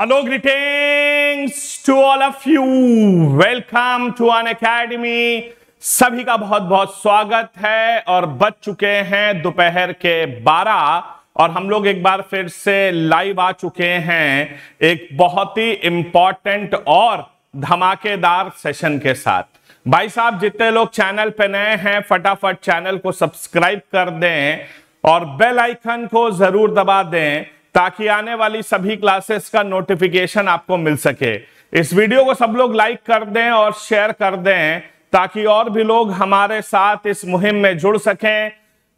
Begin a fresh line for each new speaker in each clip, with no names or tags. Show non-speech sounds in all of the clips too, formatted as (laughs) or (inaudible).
Hello greetings to all of you welcome to Unacademy सभी का बहुत बहुत स्वागत है और बज चुके हैं दोपहर के 12 और हम लोग एक बार फिर से लाइव आ चुके हैं एक बहुत ही इंपॉर्टेंट और धमाकेदार सेशन के साथ भाई साहब जितने लोग चैनल पे नए हैं फटाफट चैनल को सब्सक्राइब कर दें और बेल आइकन को जरूर दबा दें ताकि आने वाली सभी क्लासेस का नोटिफिकेशन आपको मिल सके इस वीडियो को सब लोग लाइक कर दें और शेयर कर दें ताकि और भी लोग हमारे साथ इस मुहिम में जुड़ सकें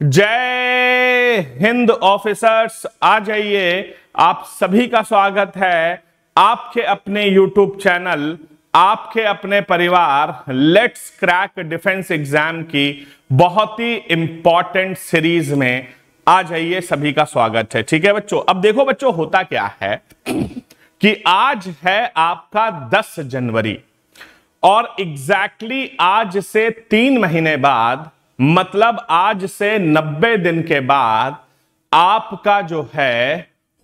जय हिंद ऑफिसर्स आ जाइए आप सभी का स्वागत है आपके अपने यूट्यूब चैनल आपके अपने परिवार लेट्स क्रैक डिफेंस एग्जाम की बहुत ही इंपॉर्टेंट सीरीज में आ जाइए सभी का स्वागत है ठीक है बच्चों अब देखो बच्चों होता क्या है (clears throat) कि आज है आपका 10 जनवरी और एग्जैक्टली exactly आज से तीन महीने बाद मतलब आज से 90 दिन के बाद आपका जो है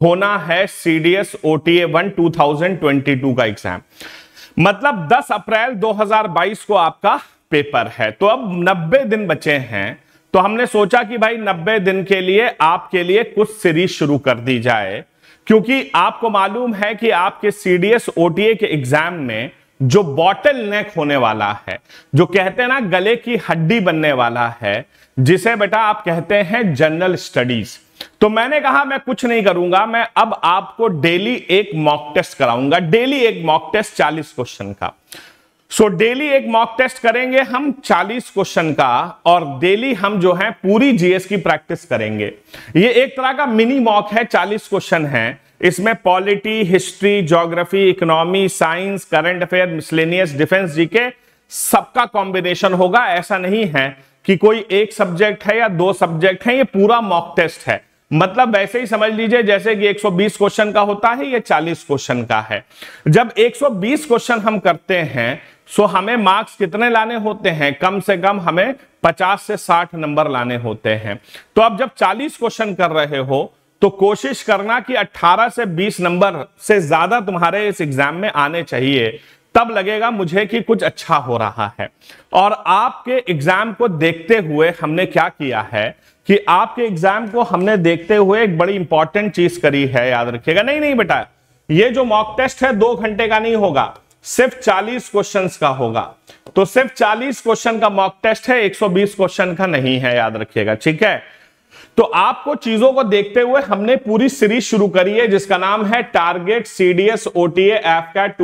होना है टी ए वन टू का एग्जाम मतलब 10 अप्रैल 2022 को आपका पेपर है तो अब 90 दिन बचे हैं तो हमने सोचा कि भाई 90 दिन के लिए आपके लिए कुछ सीरीज शुरू कर दी जाए क्योंकि आपको मालूम है कि आपके सीडीएस ओटीए के एग्जाम में जो बॉटल नेक होने वाला है जो कहते हैं ना गले की हड्डी बनने वाला है जिसे बेटा आप कहते हैं जनरल स्टडीज तो मैंने कहा मैं कुछ नहीं करूंगा मैं अब आपको डेली एक मॉक टेस्ट कराऊंगा डेली एक मॉक टेस्ट 40 क्वेश्चन का सो डेली एक मॉक टेस्ट करेंगे हम 40 क्वेश्चन का और डेली हम जो है पूरी जीएस की प्रैक्टिस करेंगे ये एक तरह का मिनी मॉक है 40 क्वेश्चन है इसमें polity history geography economy science current affair miscellaneous defence GK सबका कॉम्बिनेशन होगा ऐसा नहीं है कि कोई एक सब्जेक्ट है या दो सब्जेक्ट है ये पूरा मॉक टेस्ट है मतलब वैसे ही समझ लीजिए जैसे कि 120 क्वेश्चन का होता है या 40 क्वेश्चन का है जब 120 क्वेश्चन हम करते हैं सो तो हमें मार्क्स कितने लाने होते हैं कम से कम हमें 50 से 60 नंबर लाने होते हैं तो अब जब 40 क्वेश्चन कर रहे हो तो कोशिश करना कि 18 से 20 नंबर से ज्यादा तुम्हारे इस एग्जाम में आने चाहिए तब लगेगा मुझे कि कुछ अच्छा हो रहा है और आपके एग्जाम को देखते हुए हमने क्या किया है कि आपके एग्जाम को हमने देखते हुए एक बड़ी इंपॉर्टेंट चीज करी है याद रखिएगा नहीं नहीं बेटा ये जो मॉक टेस्ट है दो घंटे का नहीं होगा सिर्फ 40 क्वेश्चंस का होगा तो सिर्फ 40 क्वेश्चन का मॉक टेस्ट है 120 क्वेश्चन का नहीं है याद रखिएगा ठीक है तो आपको चीजों को देखते हुए हमने पूरी सीरीज शुरू करी है जिसका नाम है target CDS OTA AFCAT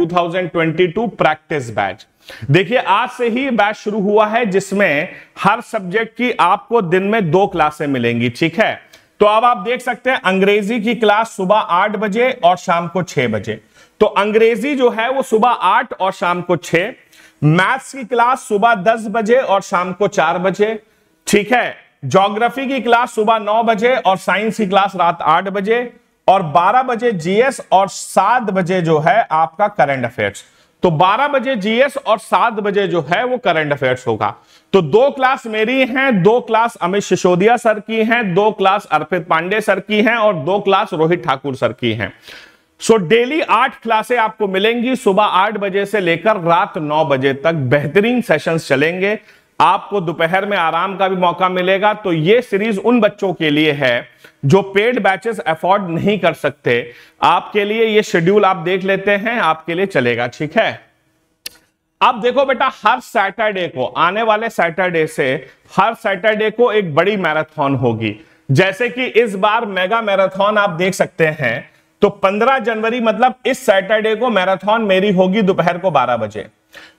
two practice batch देखिए आज से ही बैच शुरू हुआ है जिसमें हर सब्जेक्ट की आपको दिन में दो क्लासें मिलेंगी ठीक है तो अब आप देख सकते हैं अंग्रेजी की क्लास सुबह आठ बजे और शाम को छह बजे तो अंग्रेजी जो है वो सुबह आठ और शाम को छह मैथ्स की क्लास सुबह दस बजे और शाम को चार बजे ठीक है ज्योग्राफी की क्लास सुबह नौ बजे और साइंस की क्लास रात आठ बजे और बारह बजे जीएस और सात बजे जो है आपका करंट अफेयर्स तो 12 बजे जीएस और 7 बजे जो है वो करंट अफेयर्स होगा तो दो क्लास मेरी हैं दो क्लास अमित सिसोदिया सर की हैं दो क्लास अर्पित पांडे सर की हैं और दो क्लास रोहित ठाकुर सर की हैं सो डेली आठ क्लासे आपको मिलेंगी सुबह आठ बजे से लेकर रात नौ बजे तक बेहतरीन सेशन चलेंगे आपको दोपहर में आराम का भी मौका मिलेगा तो ये सीरीज उन बच्चों के लिए है जो पेड बैचेस अफोर्ड नहीं कर सकते आपके लिए ये शेड्यूल आप देख लेते हैं आपके लिए चलेगा ठीक है अब देखो बेटा हर सैटरडे को आने वाले सैटरडे से हर सैटरडे को एक बड़ी मैराथन होगी जैसे कि इस बार मेगा मैराथन आप देख सकते हैं तो 15 जनवरी मतलब इस सैटरडे को मैराथन मेरी होगी दोपहर को 12 बजे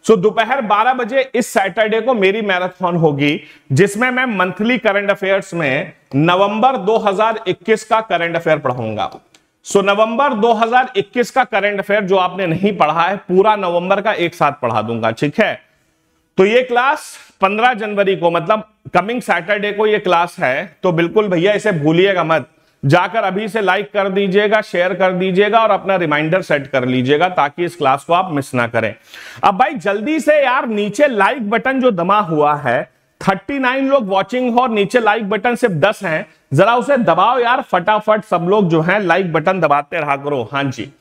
सो so, दोपहर 12 बजे इस सैटरडे को मेरी मैराथन होगी जिसमें मैं मंथली करंट अफेयर्स में नवंबर 2021 का करंट अफेयर पढ़ाऊंगा सो so, नवंबर 2021 का करंट अफेयर जो आपने नहीं पढ़ा है पूरा नवंबर का एक साथ पढ़ा दूंगा ठीक है तो ये क्लास 15 जनवरी को मतलब कमिंग सैटरडे को ये क्लास है तो बिल्कुल भैया इसे भूलिएगा मत जाकर अभी से लाइक कर दीजिएगा शेयर कर दीजिएगा और अपना रिमाइंडर सेट कर लीजिएगा ताकि इस क्लास को आप मिस ना करें अब भाई जल्दी से यार नीचे लाइक बटन जो दबा हुआ है 39 लोग वॉचिंग हो और नीचे लाइक बटन सिर्फ 10 हैं जरा उसे दबाओ यार फटाफट सब लोग जो हैं लाइक बटन दबाते रहा करो हां जी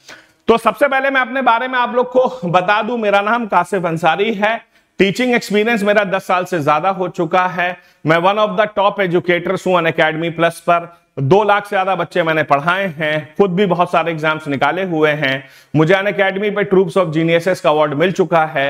तो सबसे पहले मैं अपने बारे में आप लोग को बता दू मेरा नाम कासिफ अंसारी है टीचिंग एक्सपीरियंस मेरा 10 साल से ज्यादा हो चुका है मैं one of the top educators हूं अन प्लस पर दो लाख से ज्यादा बच्चे मैंने पढ़ाए हैं खुद भी बहुत सारे एग्जाम्स निकाले हुए हैं मुझे अन अकेडमी पे ट्रूप्स ऑफ जीनियसेस का अवार्ड मिल चुका है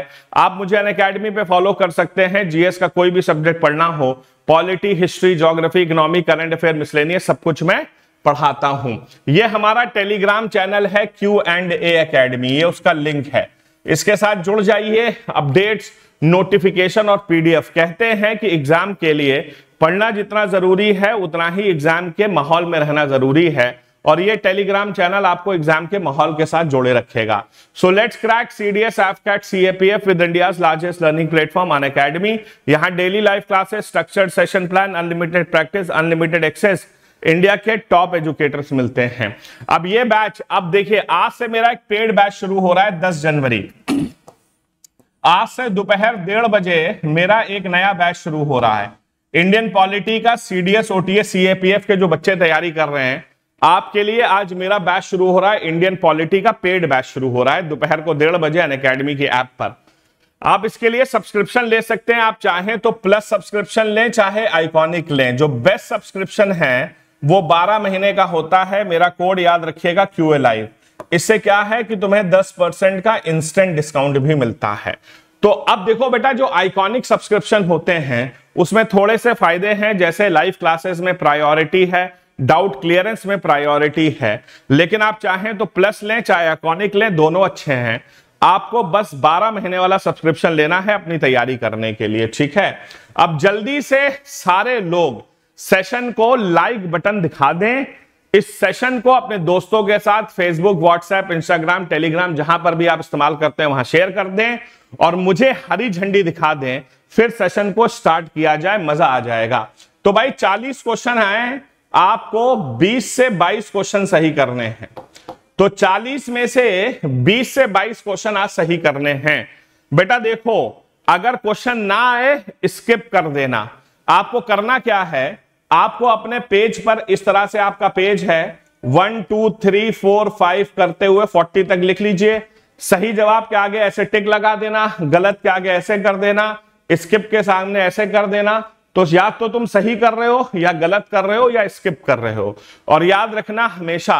आप मुझे अन अकेडमी पे फॉलो कर सकते हैं जीएस का कोई भी सब्जेक्ट पढ़ना हो polity history geography economy current affair miscellaneous सब कुछ मैं पढ़ाता हूं ये हमारा टेलीग्राम चैनल है क्यू एंड ए अकेडमी ये उसका लिंक है इसके साथ जुड़ जाइए अपडेट्स नोटिफिकेशन और पीडीएफ कहते हैं कि एग्जाम के लिए पढ़ना जितना जरूरी है उतना ही एग्जाम के माहौल में रहना जरूरी है और ये टेलीग्राम चैनल आपको एग्जाम के माहौल के साथ जोड़े रखेगा so let's crack CDS C F with India largest learning platform Unacademy यहाँ daily live classes structured session plan unlimited practice unlimited access India के टॉप एजुकेटर्स मिलते हैं अब ये बैच अब देखिए आज से मेरा एक पेड बैच शुरू हो रहा है दस जनवरी आज से दोपहर डेढ़ बजे मेरा एक नया बैच शुरू हो रहा है इंडियन पॉलिटी का सीडीएस ओटीएस सीएपीएफ के जो बच्चे तैयारी कर रहे हैं आपके लिए आज मेरा बैच शुरू हो रहा है इंडियन पॉलिटी का पेड बैच शुरू हो रहा है दोपहर को डेढ़ बजे अन अकेडमी के ऐप पर आप इसके लिए सब्सक्रिप्शन ले सकते हैं आप चाहें तो प्लस सब्सक्रिप्शन लें चाहे आइकॉनिक लें जो बेस्ट सब्सक्रिप्शन है वो 12 महीने का होता है मेरा कोड याद रखिएगा क्यू ए लाइव इससे क्या है कि तुम्हें 10 परसेंट का इंस्टेंट डिस्काउंट भी मिलता है तो अब देखो बेटा जो आइकॉनिक सब्सक्रिप्शन होते हैं उसमें थोड़े से फायदे हैं जैसे लाइव क्लासेस में प्रायोरिटी है डाउट क्लियरेंस में प्रायोरिटी है लेकिन आप चाहें तो प्लस लें चाहे आइकॉनिक लें दोनों अच्छे हैं आपको बस 12 महीने वाला सब्सक्रिप्शन लेना है अपनी तैयारी करने के लिए ठीक है अब जल्दी से सारे लोग सेशन को लाइक बटन दिखा दें इस सेशन को अपने दोस्तों के साथ फेसबुक व्हाट्सएप इंस्टाग्राम टेलीग्राम जहां पर भी आप इस्तेमाल करते हैं वहां शेयर कर दें और मुझे हरी झंडी दिखा दें फिर सेशन को स्टार्ट किया जाए मजा आ जाएगा तो भाई 40 क्वेश्चन आए आपको 20 से 22 क्वेश्चन सही करने हैं तो 40 में से 20 से 22 क्वेश्चन आज सही करने हैं बेटा देखो अगर क्वेश्चन ना आए स्किप कर देना आपको करना क्या है आपको अपने पेज पर इस तरह से आपका पेज है one two three four five करते हुए फोर्टी तक लिख लीजिए सही जवाब के आगे ऐसे टिक लगा देना गलत के आगे ऐसे कर देना स्किप के सामने ऐसे कर देना तो याद तो तुम सही कर रहे हो या गलत कर रहे हो या स्किप कर रहे हो और याद रखना हमेशा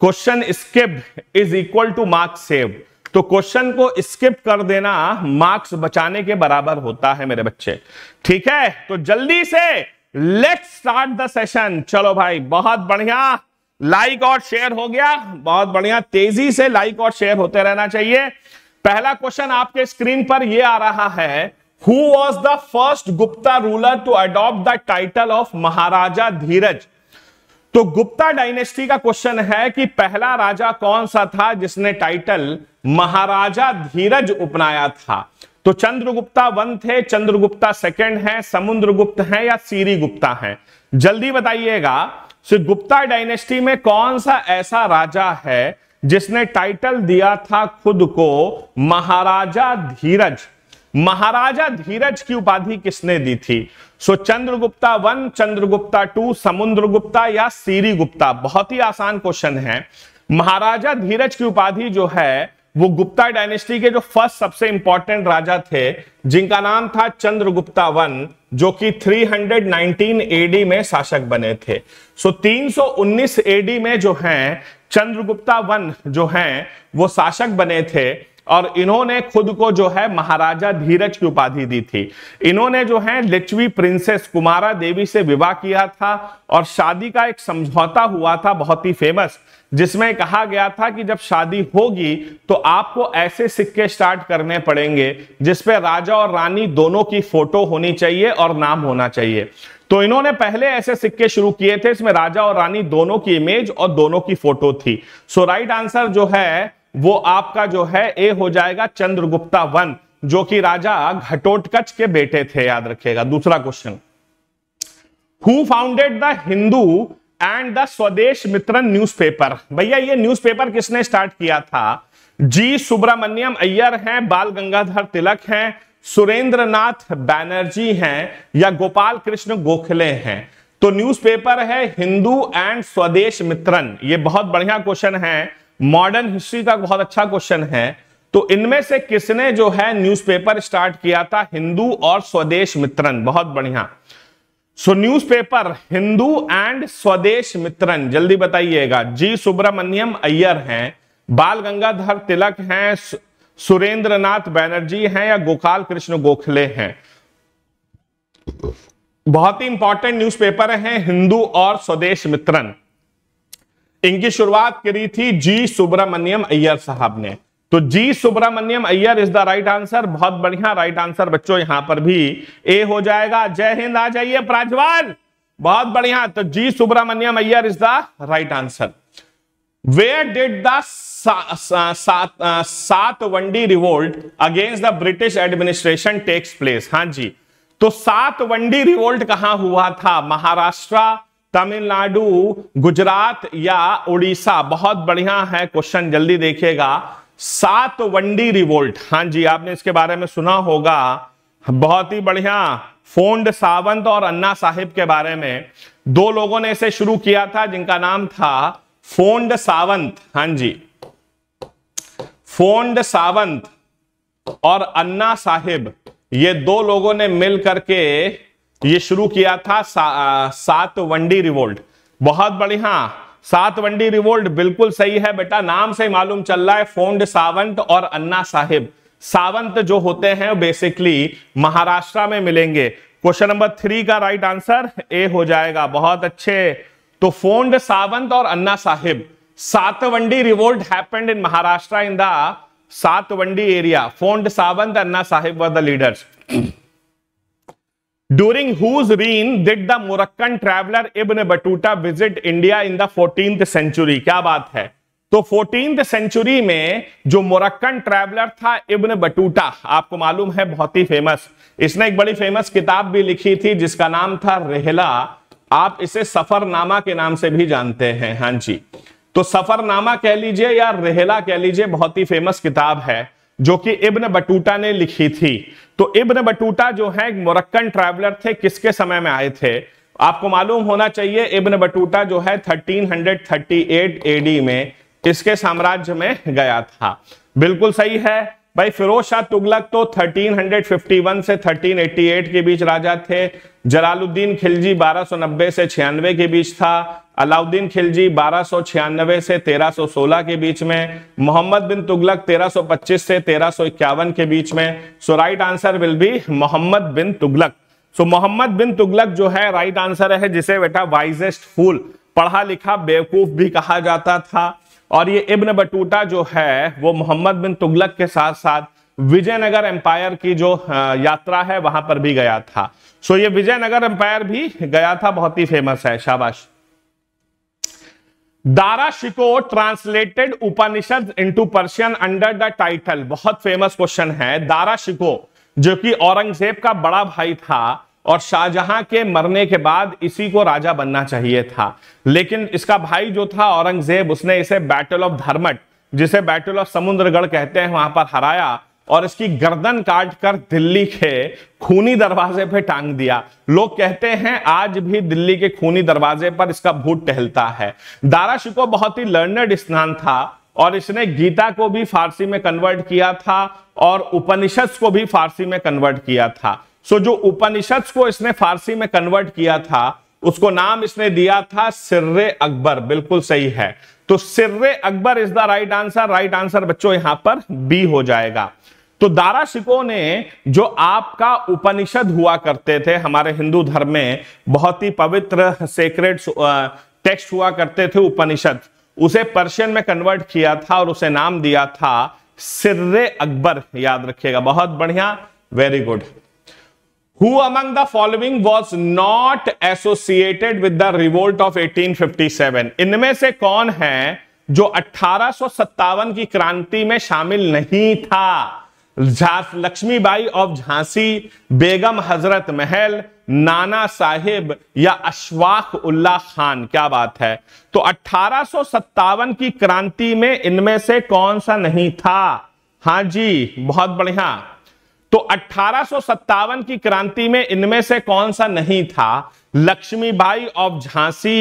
question skip is equal to marks save तो क्वेश्चन को स्किप कर देना मार्क्स बचाने के बराबर होता है मेरे बच्चे ठीक है तो जल्दी से लेट स्टार्ट द सेशन चलो भाई बहुत बढ़िया लाइक और शेयर हो गया बहुत बढ़िया तेजी से लाइक और शेयर होते रहना चाहिए पहला क्वेश्चन आपके स्क्रीन पर यह आ रहा है who was the first Gupta ruler to adopt the title of Maharajadhiraj तो गुप्ता डायनेस्टी का क्वेश्चन है कि पहला राजा कौन सा था जिसने टाइटल महाराजा धीरज उपनाया था तो चंद्रगुप्ता वन थे चंद्रगुप्ता सेकंड हैं समुद्रगुप्त हैं या सीरी गुप्ता है जल्दी बताइएगा गुप्ता डायनेस्टी में कौन सा ऐसा राजा है जिसने टाइटल दिया था खुद को महाराजा धीरज महाराजा धीरज की उपाधि किसने दी थी so Chandragupta one Chandragupta two Samudragupta या सीरी गुप्ता बहुत ही आसान क्वेश्चन है महाराजा धीरज की उपाधि जो है वो गुप्ता डायनेस्टी के जो फर्स्ट सबसे इंपॉर्टेंट राजा थे जिनका नाम था चंद्रगुप्ता वन जो कि 319 एडी में शासक बने थे सो 319 एडी में जो हैं चंद्रगुप्ता वन जो हैं वो शासक बने थे और इन्होंने खुद को जो है महाराजा धीरज की उपाधि दी थी इन्होंने जो है लिचवी प्रिंसेस कुमारा देवी से विवाह किया था और शादी का एक समझौता हुआ था बहुत ही फेमस जिसमें कहा गया था कि जब शादी होगी तो आपको ऐसे सिक्के स्टार्ट करने पड़ेंगे जिसपे राजा और रानी दोनों की फोटो होनी चाहिए और नाम होना चाहिए तो इन्होंने पहले ऐसे सिक्के शुरू किए थे इसमें राजा और रानी दोनों की इमेज और दोनों की फोटो थी सो राइट आंसर जो है वो आपका जो है ए हो जाएगा चंद्रगुप्ता वन जो कि राजा घटोटकच के बेटे थे याद रखिएगा दूसरा question who founded the Hindu and the Swadesamitran newspaper भैया ये न्यूज़पेपर किसने स्टार्ट किया था जी सुब्रमण्यम अय्यर हैं बाल गंगाधर तिलक हैं सुरेंद्र नाथ बैनर्जी हैं या गोपाल कृष्ण गोखले हैं तो न्यूज़पेपर है हिंदू एंड स्वदेश मित्रन ये बहुत बढ़िया क्वेश्चन है मॉडर्न हिस्ट्री का बहुत अच्छा क्वेश्चन है तो इनमें से किसने जो है न्यूज़पेपर स्टार्ट किया था हिंदू और स्वदेश मित्रन बहुत बढ़िया सो न्यूज़पेपर हिंदू एंड स्वदेश मित्रन जल्दी बताइएगा जी सुब्रमण्यम अय्यर हैं बाल गंगाधर तिलक हैं सुरेंद्रनाथ बैनर्जी हैं या गोपाल कृष्ण गोखले हैं बहुत ही इंपॉर्टेंट न्यूज़पेपर हैं हिंदू और स्वदेश मित्रन इनकी शुरुआत करी थी जी सुब्रमण्यम अय्यर साहब ने तो G Subramania Iyer is the right answer बहुत बढ़िया राइट आंसर बच्चों यहां पर भी ए हो जाएगा जय हिंद आ जाइए प्राजवान बहुत बढ़िया तो G Subramania Iyer is the right answer where did the Sawantwadi revolt against the British administration takes place हां जी तो सात वंडी रिवोल्ट कहां हुआ था महाराष्ट्र तमिलनाडु गुजरात या उड़ीसा बहुत बढ़िया है क्वेश्चन जल्दी देखिएगा सात वंडी रिवोल्ट हां जी आपने इसके बारे में सुना होगा बहुत ही बढ़िया फोंड सावंत और अन्ना साहिब के बारे में दो लोगों ने इसे शुरू किया था जिनका नाम था फोंड सावंत हां जी फोंड सावंत और अन्ना साहिब ये दो लोगों ने मिल करके ये शुरू किया था सा, सात वंडी रिवोल्ट बहुत बढ़िया हाँ, सात वंडी रिवोल्ट बिल्कुल सही है बेटा नाम से मालूम चल रहा है फोंड सावंत और अन्ना साहिब सावंत जो होते हैं बेसिकली महाराष्ट्र में मिलेंगे क्वेश्चन नंबर थ्री का राइट आंसर ए हो जाएगा बहुत अच्छे तो फोंड सावंत और अन्ना साहिब सात Satwandi revolt happened in Maharashtra in the Satwandi area Phond Sawant Anna Sahib were the leaders During whose reign did the Moroccan traveler Ibn Battuta visit India in the 14th century? क्या बात है तो 14th सेंचुरी में जो मोरक्कन ट्रैवलर था इब्न बटूटा आपको मालूम है बहुत ही फेमस इसने एक बड़ी फेमस किताब भी लिखी थी जिसका नाम था रेहला आप इसे सफरनामा के नाम से भी जानते हैं हाँ जी तो सफरनामा कह लीजिए या रेहला कह लीजिए बहुत ही फेमस किताब है जो कि इब्न बटूटा ने लिखी थी तो इब्न बटूटा जो है मोरक्कन ट्रैवलर थे किसके समय में आए थे आपको मालूम होना चाहिए इब्न बटूटा जो है 1338 एडी में इसके साम्राज्य में गया था बिल्कुल सही है भाई फिरोज शाह तुगलक तो 1351 से 1388 के बीच राजा थे जलालुद्दीन खिलजी 1290 से छियानवे के बीच था अलाउद्दीन खिलजी 1296 से 1316 के बीच में मोहम्मद बिन तुगलक 1325 से 1351 के बीच में so right answer will be Mohammad bin Tughlaq so Mohammad bin Tughlaq जो है राइट आंसर है जिसे बेटा वाइजेस्ट फूल पढ़ा लिखा बेवकूफ भी कहा जाता था और ये इब्न बटूटा जो है वो मोहम्मद बिन तुगलक के साथ साथ विजयनगर एम्पायर की जो यात्रा है वहां पर भी गया था सो ये विजयनगर एम्पायर भी गया था बहुत ही फेमस है शाबाश Dara Shikoh translated Upanishad into Persian under the title बहुत फेमस क्वेश्चन है दारा शिको जो कि औरंगजेब का बड़ा भाई था और शाहजहां के मरने के बाद इसी को राजा बनना चाहिए था लेकिन इसका भाई जो था औरंगजेब उसने इसे बैटल ऑफ धर्मट जिसे बैटल ऑफ समुद्रगढ़ कहते हैं वहां पर हराया और इसकी गर्दन काट कर दिल्ली के खूनी दरवाजे पे टांग दिया लोग कहते हैं आज भी दिल्ली के खूनी दरवाजे पर इसका भूत टहलता है दारा शिको बहुत ही लर्नड स्नान था और इसने गीता को भी फारसी में कन्वर्ट किया था और उपनिषद को भी फारसी में कन्वर्ट किया था सो जो उपनिषद को इसने फारसी में कन्वर्ट किया था उसको नाम इसने दिया था सिर्रे अकबर बिल्कुल सही है तो सिर्रे Akbar is the right answer right answer बच्चों यहां पर बी हो जाएगा तो दाराशिकों ने जो आपका उपनिषद हुआ करते थे हमारे हिंदू धर्म में बहुत ही पवित्र सेक्रेट टेक्स्ट हुआ करते थे उपनिषद उसे पर्शियन में कन्वर्ट किया था और उसे नाम दिया था सिर्रे अकबर याद रखिएगा बहुत बढ़िया very good who among the following was not associated with the revolt of 1857 इनमें से कौन है जो अठारह की क्रांति में शामिल नहीं था लक्ष्मीबाई ऑफ झांसी बेगम हजरत महल नाना साहिब या अशवाक उल्ला खान क्या बात है तो अठारह की क्रांति में इनमें से कौन सा नहीं था हाँ जी बहुत बढ़िया तो अठारह की क्रांति में इनमें से कौन सा नहीं था लक्ष्मीबाई ऑफ झांसी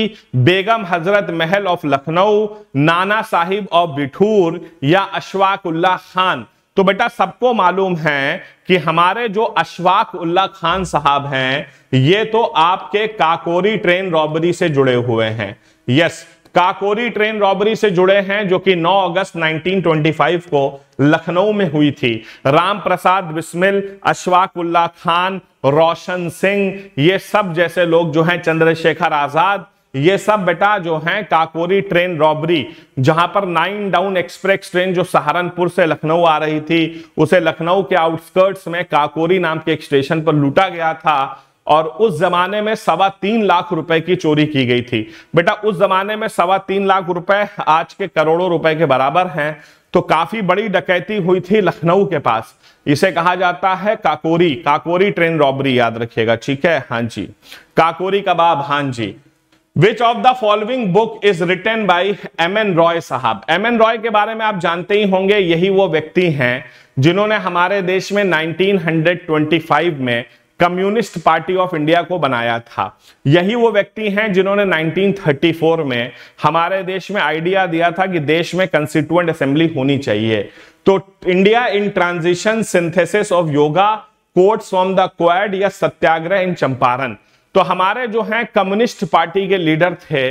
बेगम हजरत महल ऑफ लखनऊ नाना साहिब ऑफ बिठूर या अशवाक उल्ला खान तो बेटा सबको मालूम है कि हमारे जो अशफाक उल्ला खान साहब हैं ये तो आपके काकोरी ट्रेन रॉबरी से जुड़े हुए हैं यस काकोरी ट्रेन रॉबरी से जुड़े हैं जो कि 9 अगस्त 1925 को लखनऊ में हुई थी राम प्रसाद बिस्मिल अशफाक उल्ला खान रोशन सिंह ये सब जैसे लोग जो हैं चंद्रशेखर आजाद ये सब बेटा जो है काकोरी ट्रेन रॉबरी जहां पर नाइन डाउन एक्सप्रेस ट्रेन जो सहारनपुर से लखनऊ आ रही थी उसे लखनऊ के आउटस्कर्ट्स में काकोरी नाम के एक स्टेशन पर लूटा गया था और उस जमाने में सवा तीन लाख रुपए की चोरी की गई थी बेटा उस जमाने में सवा तीन लाख रुपए आज के करोड़ों रुपए के बराबर हैं तो काफी बड़ी डकैती हुई थी लखनऊ के पास इसे कहा जाता है काकोरी काकोरी ट्रेन रॉबरी याद रखिएगा ठीक है हां जी काकोरी कबाब हां जी which of the following book is written by M N Roy sahab M N Roy के बारे में आप जानते ही होंगे यही वो व्यक्ति हैं जिन्होंने हमारे देश में 1925 में कम्युनिस्ट पार्टी ऑफ इंडिया को बनाया था यही वो व्यक्ति हैं जिन्होंने 1934 में हमारे देश में आइडिया दिया था कि देश में कंस्टिट्यूएंट असेंबली होनी चाहिए तो India in transition synthesis of yoga courts from the quad या सत्याग्रह इन चंपारण तो हमारे जो हैं कम्युनिस्ट पार्टी के लीडर थे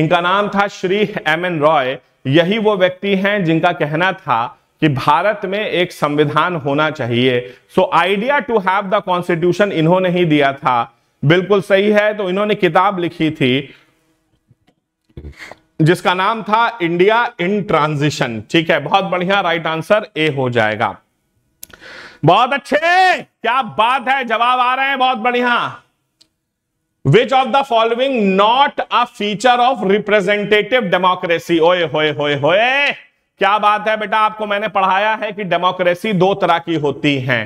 इनका नाम था श्री एम एन रॉय यही वो व्यक्ति हैं जिनका कहना था कि भारत में एक संविधान होना चाहिए so idea to have the constitution इन्होंने ही दिया था बिल्कुल सही है तो इन्होंने किताब लिखी थी जिसका नाम था इंडिया इन ट्रांजिशन ठीक है बहुत बढ़िया राइट आंसर ए हो जाएगा बहुत अच्छे क्या बात है जवाब आ रहे हैं बहुत बढ़िया which of the following not a feature of representative democracy ओए होए होए होए क्या बात है बेटा आपको मैंने पढ़ाया है कि डेमोक्रेसी दो तरह की होती है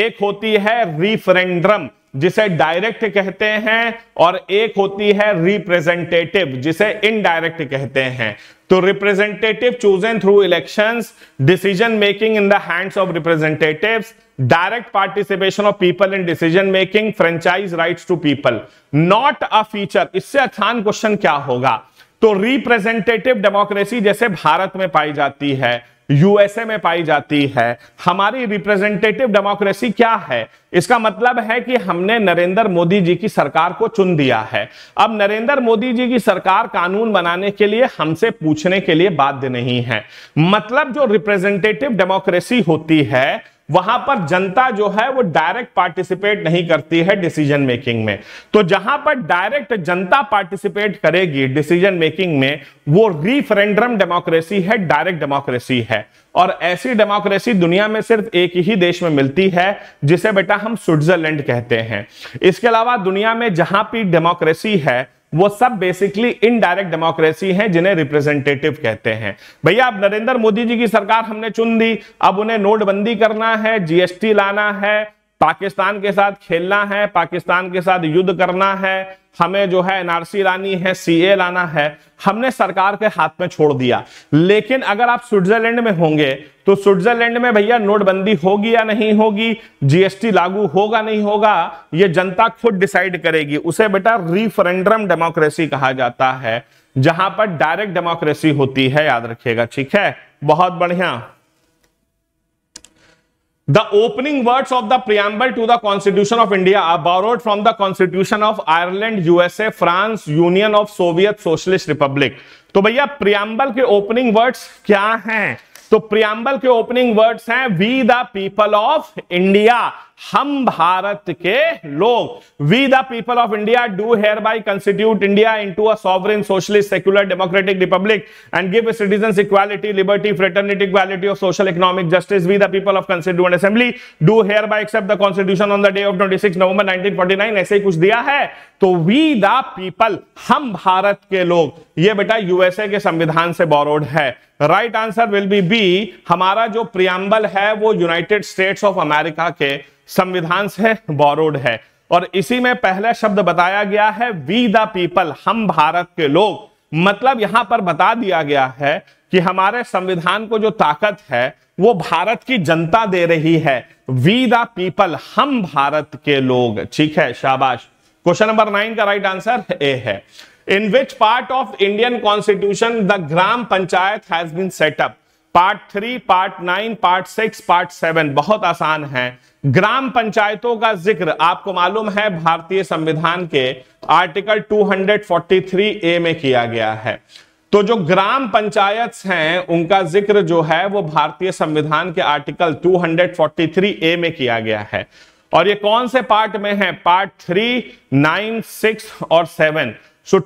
एक होती है रिफरेंडम जिसे डायरेक्ट कहते हैं और एक होती है रिप्रेजेंटेटिव जिसे इनडायरेक्ट कहते हैं तो representative chosen through elections decision making in the hands of representatives direct participation of people in decision making franchise rights to people not a feature इससे आसान क्वेश्चन क्या होगा तो रिप्रेजेंटेटिव डेमोक्रेसी जैसे भारत में पाई जाती है यूएसए में पाई जाती है हमारी रिप्रेजेंटेटिव डेमोक्रेसी क्या है इसका मतलब है कि हमने नरेंद्र मोदी जी की सरकार को चुन दिया है अब नरेंद्र मोदी जी की सरकार कानून बनाने के लिए हमसे पूछने के लिए बाध्य नहीं है मतलब जो रिप्रेजेंटेटिव डेमोक्रेसी होती है वहां पर जनता जो है वो डायरेक्ट पार्टिसिपेट नहीं करती है डिसीजन मेकिंग में तो जहां पर डायरेक्ट जनता पार्टिसिपेट करेगी डिसीजन मेकिंग में वो रिफरेंडम डेमोक्रेसी है डायरेक्ट डेमोक्रेसी है और ऐसी डेमोक्रेसी दुनिया में सिर्फ एक ही देश में मिलती है जिसे बेटा हम स्विट्जरलैंड कहते हैं इसके अलावा दुनिया में जहां भी डेमोक्रेसी है वो सब बेसिकली इनडायरेक्ट डेमोक्रेसी हैं जिन्हें रिप्रेजेंटेटिव कहते हैं भैया अब नरेंद्र मोदी जी की सरकार हमने चुन दी अब उन्हें नोटबंदी करना है जीएसटी लाना है पाकिस्तान के साथ खेलना है पाकिस्तान के साथ युद्ध करना है हमें जो है एनआरसी लानी है सीए लाना है हमने सरकार के हाथ में छोड़ दिया लेकिन अगर आप स्विट्जरलैंड में होंगे तो स्विट्जरलैंड में भैया नोटबंदी होगी या नहीं होगी जीएसटी लागू होगा नहीं होगा ये जनता खुद डिसाइड करेगी उसे बेटा रिफरेंडम डेमोक्रेसी कहा जाता है जहां पर डायरेक्ट डेमोक्रेसी होती है याद रखिएगा ठीक है बहुत बढ़िया the opening words of the preamble to the constitution of India borrowed from the constitution of Ireland USA France Union of Soviet Socialist Republic तो भैया प्रियम्बल के ओपनिंग वर्ड्स क्या हैं तो प्रियम्बल के ओपनिंग वर्ड्स हैं we the people of India हम भारत के लोग we the people of India do hereby constitute India into sovereign socialist secular democratic republic and give citizen equality liberty fraternity equality of social economic justice we the people of constitute assembly do hereby accept the constitution on the day of twenty six November nineteen forty nine ऐसे ही कुछ दिया है तो we the people हम भारत के लोग ये बेटा यूएसए के संविधान से बोरोड है right answer will be B हमारा जो प्रियम्बल है वो यूनाइटेड स्टेट्स ऑफ अमेरिका के संविधान से बोरोड है और इसी में पहला शब्द बताया गया है वी द पीपल हम भारत के लोग मतलब यहां पर बता दिया गया है कि हमारे संविधान को जो ताकत है वो भारत की जनता दे रही है वी द पीपल हम भारत के लोग ठीक है शाबाश क्वेश्चन नंबर नाइन का राइट आंसर ए है in which part of Indian constitution the gram panchayat has been set up part three part nine part six part seven बहुत आसान है ग्राम पंचायतों का जिक्र आपको मालूम है भारतीय संविधान के आर्टिकल 243 ए में किया गया है तो जो ग्राम पंचायत हैं उनका जिक्र जो है वो भारतीय संविधान के आर्टिकल 243 ए में किया गया है और ये कौन से पार्ट में है पार्ट थ्री नाइन सिक्स और सेवन सो so,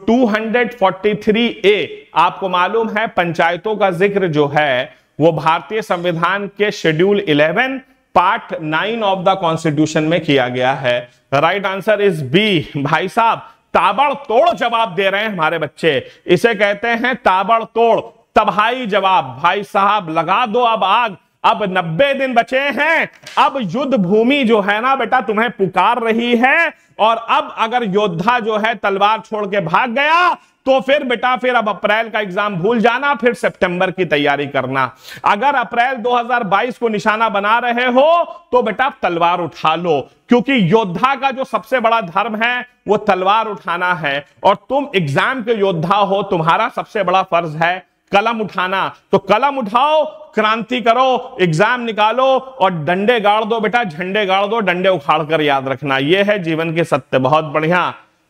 243 ए आपको मालूम है पंचायतों का जिक्र जो है वो भारतीय संविधान के schedule 11 part 9 of the constitution में किया गया है राइट आंसर इज बी भाई साहब ताबड़तोड़ जवाब दे रहे हैं हमारे बच्चे इसे कहते हैं ताबड़तोड़ तबाही जवाब भाई साहब लगा दो अब आग अब नब्बे दिन बचे हैं अब युद्ध भूमि जो है ना बेटा तुम्हें पुकार रही है और अब अगर योद्धा जो है तलवार छोड़ के भाग गया तो फिर बेटा फिर अब अप्रैल का एग्जाम भूल जाना फिर सितंबर की तैयारी करना अगर अप्रैल 2022 को निशाना बना रहे हो तो बेटा तलवार उठा लो क्योंकि योद्धा का जो सबसे बड़ा धर्म है वो तलवार उठाना है और तुम एग्जाम के योद्धा हो तुम्हारा सबसे बड़ा फर्ज है कलम उठाना तो कलम उठाओ क्रांति करो एग्जाम निकालो और डंडे गाड़ दो बेटा झंडे गाड़ दो डंडे उखाड़ कर याद रखना यह है जीवन के सत्य बहुत बढ़िया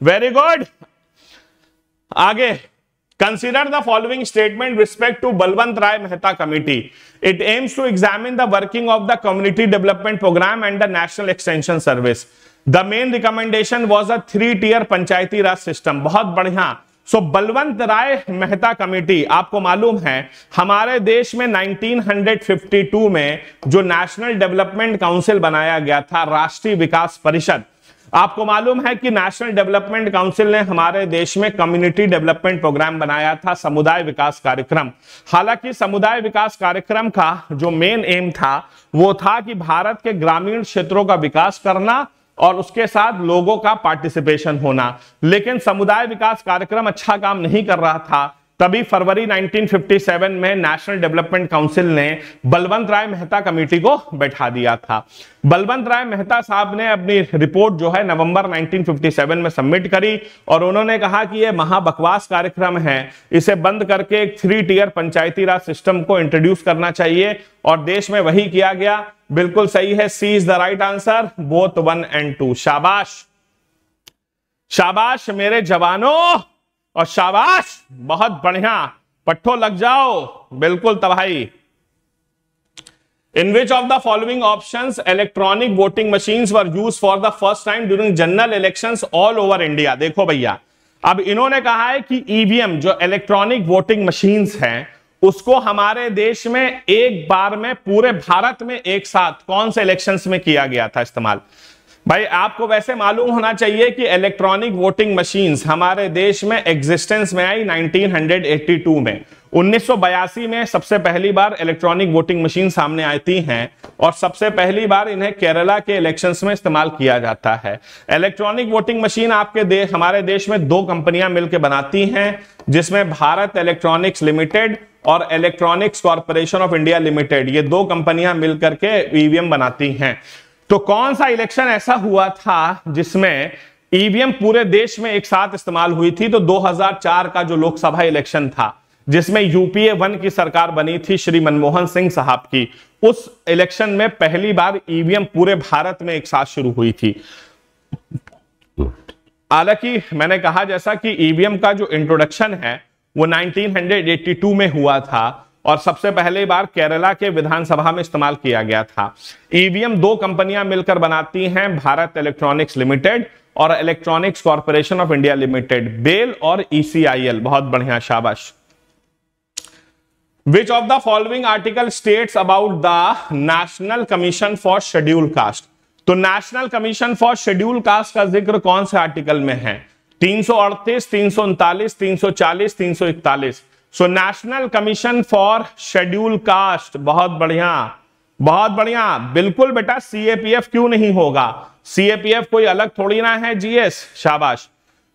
वेरी गुड आगे consider the following statement respect to Balwant Rai Mehta committee it aims to examine the working of the community development programme and the national extension service the main recommendation was a three tier Panchayati Raj system बहुत बढ़िया हाँ. So Balwant Rai Mehta committee आपको मालूम है हमारे देश में 1952 में जो नेशनल डेवलपमेंट काउंसिल बनाया गया था राष्ट्रीय विकास परिषद आपको मालूम है कि नेशनल डेवलपमेंट काउंसिल ने हमारे देश में कम्युनिटी डेवलपमेंट प्रोग्राम बनाया था समुदाय विकास कार्यक्रम हालांकि समुदाय विकास कार्यक्रम का जो मेन एम था वो था कि भारत के ग्रामीण क्षेत्रों का विकास करना और उसके साथ लोगों का पार्टिसिपेशन होना लेकिन समुदाय विकास कार्यक्रम अच्छा काम नहीं कर रहा था तभी फरवरी 1957 में नेशनल डेवलपमेंट काउंसिल ने बलवंत राय मेहता कमेटी को बैठा दिया था बलवंत राय मेहता साहब ने अपनी रिपोर्ट जो है नवंबर 1957 में सबमिट करी और उन्होंने कहा कि यह महाबकवास कार्यक्रम है इसे बंद करके एक three tier Panchayati Raj system को इंट्रोड्यूस करना चाहिए और देश में वही किया गया बिल्कुल सही है C is the right answer both one and two शाबाश शाबाश मेरे जवानों और शाबाश बहुत बढ़िया पट्ठो लग जाओ बिल्कुल तबाही in which of the following option electronic voting machine were used for the first time during general election all over India देखो भैया अब इन्होंने कहा है कि ईवीएम e जो इलेक्ट्रॉनिक वोटिंग मशीन है उसको हमारे देश में एक बार में पूरे भारत में एक साथ कौन से इलेक्शन में किया गया था इस्तेमाल भाई आपको वैसे मालूम होना चाहिए कि इलेक्ट्रॉनिक वोटिंग मशीन्स हमारे देश में एग्जिस्टेंस में आई 1982 में 1982 में सबसे पहली बार इलेक्ट्रॉनिक वोटिंग मशीन सामने आती हैं और सबसे पहली बार इन्हें केरला के इलेक्शंस में इस्तेमाल किया जाता है इलेक्ट्रॉनिक वोटिंग मशीन आपके देश हमारे देश में दो कंपनियां मिलकर बनाती हैं जिसमें भारत इलेक्ट्रॉनिक्स लिमिटेड और electronics corporation of India limited ये दो कंपनियां मिलकर के ईवीएम e बनाती हैं तो कौन सा इलेक्शन ऐसा हुआ था जिसमें ईवीएम e पूरे देश में एक साथ इस्तेमाल हुई थी तो 2004 का जो लोकसभा इलेक्शन था जिसमें यूपीए वन की सरकार बनी थी श्री मनमोहन सिंह साहब की उस इलेक्शन में पहली बार ईवीएम e पूरे भारत में एक साथ शुरू हुई थी हालांकि मैंने कहा जैसा कि ईवीएम e का जो इंट्रोडक्शन है वो 1982 में हुआ था और सबसे पहले बार केरला के विधानसभा में इस्तेमाल किया गया था ईवीएम दो कंपनियां मिलकर बनाती हैं भारत इलेक्ट्रॉनिक्स लिमिटेड और electronics corporation of India limited BEL और ईसीआईएल बहुत बढ़िया शाबाश which of the following article states about the national commission for schedule caste तो national commission for schedule caste का जिक्र कौन से आर्टिकल में है तीन सौ अड़तीस तीन सौ उनतालीस तीन सौ चालीस तीन सौ इकतालीस so national commission for schedule caste बहुत बढ़िया बहुत बढ़िया बिल्कुल बेटा सीएपीएफ क्यों नहीं होगा सीएपीएफ कोई अलग थोड़ी ना है जीएस शाबाश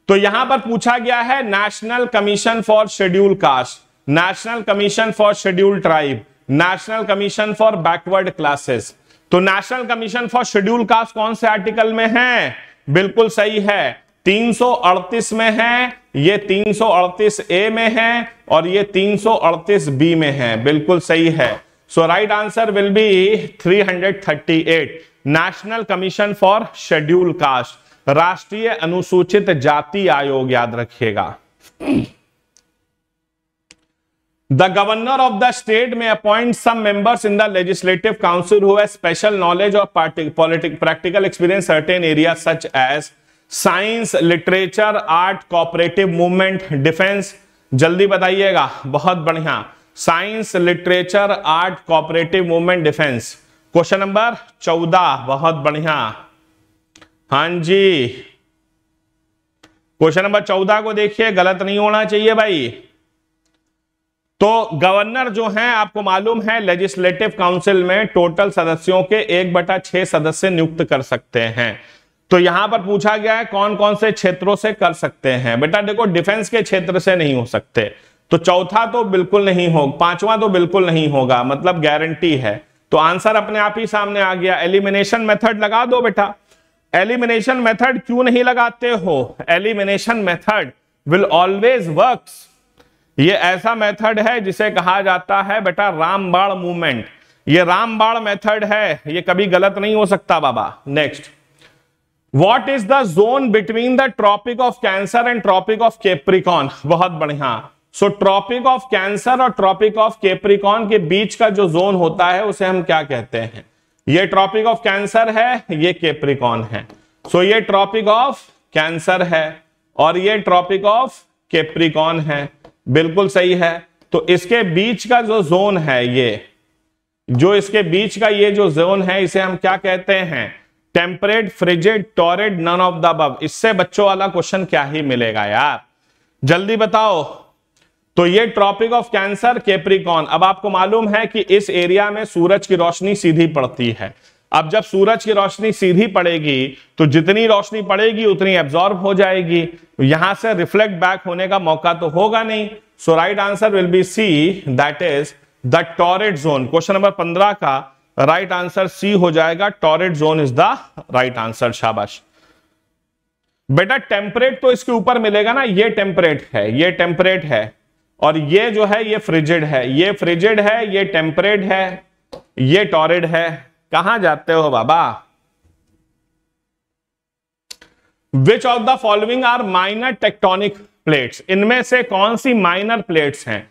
तो यहां पर पूछा गया है national commission for schedule caste national commission for schedule tribe national commission for backward classes तो national commission for schedule caste कौन से आर्टिकल में है बिल्कुल सही है 338 में है ये 338 ए में है और ये 338 बी में है बिल्कुल सही है so right answer will be 338 national commission for schedule caste राष्ट्रीय अनुसूचित जाति आयोग याद रखिएगा the governor of the state में appoint some members in the legislative council who special knowledge और politic practical experience certain area such as science literature art cooperative movement defence जल्दी बताइएगा बहुत बढ़िया science literature art cooperative movement defence question number चौदह बहुत बढ़िया हाँ जी क्वेश्चन नंबर चौदह को देखिए गलत नहीं होना चाहिए भाई तो गवर्नर जो है आपको मालूम है लेजिस्लेटिव काउंसिल में टोटल सदस्यों के एक बटा छह सदस्य नियुक्त कर सकते हैं तो यहां पर पूछा गया है कौन कौन से क्षेत्रों से कर सकते हैं बेटा देखो डिफेंस के क्षेत्र से नहीं हो सकते तो चौथा तो बिल्कुल नहीं हो पांचवा तो बिल्कुल नहीं होगा मतलब गारंटी है तो आंसर अपने आप ही सामने आ गया एलिमिनेशन मेथड लगा दो बेटा एलिमिनेशन मेथड क्यों नहीं लगाते हो elimination method will always works ये ऐसा मेथड है जिसे कहा जाता है बेटा रामबाड़ मूवमेंट ये रामबाड़ मेथड है ये कभी गलत नहीं हो सकता बाबा next what is the zone between the tropic of Cancer and tropic of Capricorn बहुत बढ़िया सो ट्रॉपिक ऑफ कैंसर और ट्रॉपिक ऑफ केप्रिकॉन के बीच का जो जोन होता है उसे हम क्या कहते हैं ये ट्रॉपिक ऑफ कैंसर है ये केप्रिकॉन है सो so, ये ट्रॉपिक ऑफ कैंसर है और ये ट्रॉपिक ऑफ केप्रिकॉन है बिल्कुल सही है तो इसके बीच का जो जोन है ये जो इसके बीच का ये जो जोन है इसे हम क्या कहते हैं temperate frigid torrid none of the अब इससे बच्चों वाला क्वेश्चन क्या ही मिलेगा यार जल्दी बताओ तो ये ट्रॉपिक ऑफ कैंसर केप्रिकॉन अब आपको मालूम है कि इस एरिया में सूरज की रोशनी सीधी पड़ती है अब जब सूरज की रोशनी सीधी पड़ेगी तो जितनी रोशनी पड़ेगी उतनी एब्जॉर्ब हो जाएगी यहां से रिफ्लेक्ट बैक होने का मौका तो होगा नहीं so right answer will be C that is the torrid zone question number पंद्रह का राइट आंसर सी हो जाएगा torrid zone is the right answer शाबाश बेटा टेम्परेट तो इसके ऊपर मिलेगा ना ये टेम्परेट है ये टेम्परेट है और ये जो है ये फ्रिजिड है ये फ्रिजिड है ये टेम्परेट है ये टॉरेड है कहां जाते हो बाबा which of the following are minor tectonic plates इनमें से कौन सी माइनर प्लेट्स हैं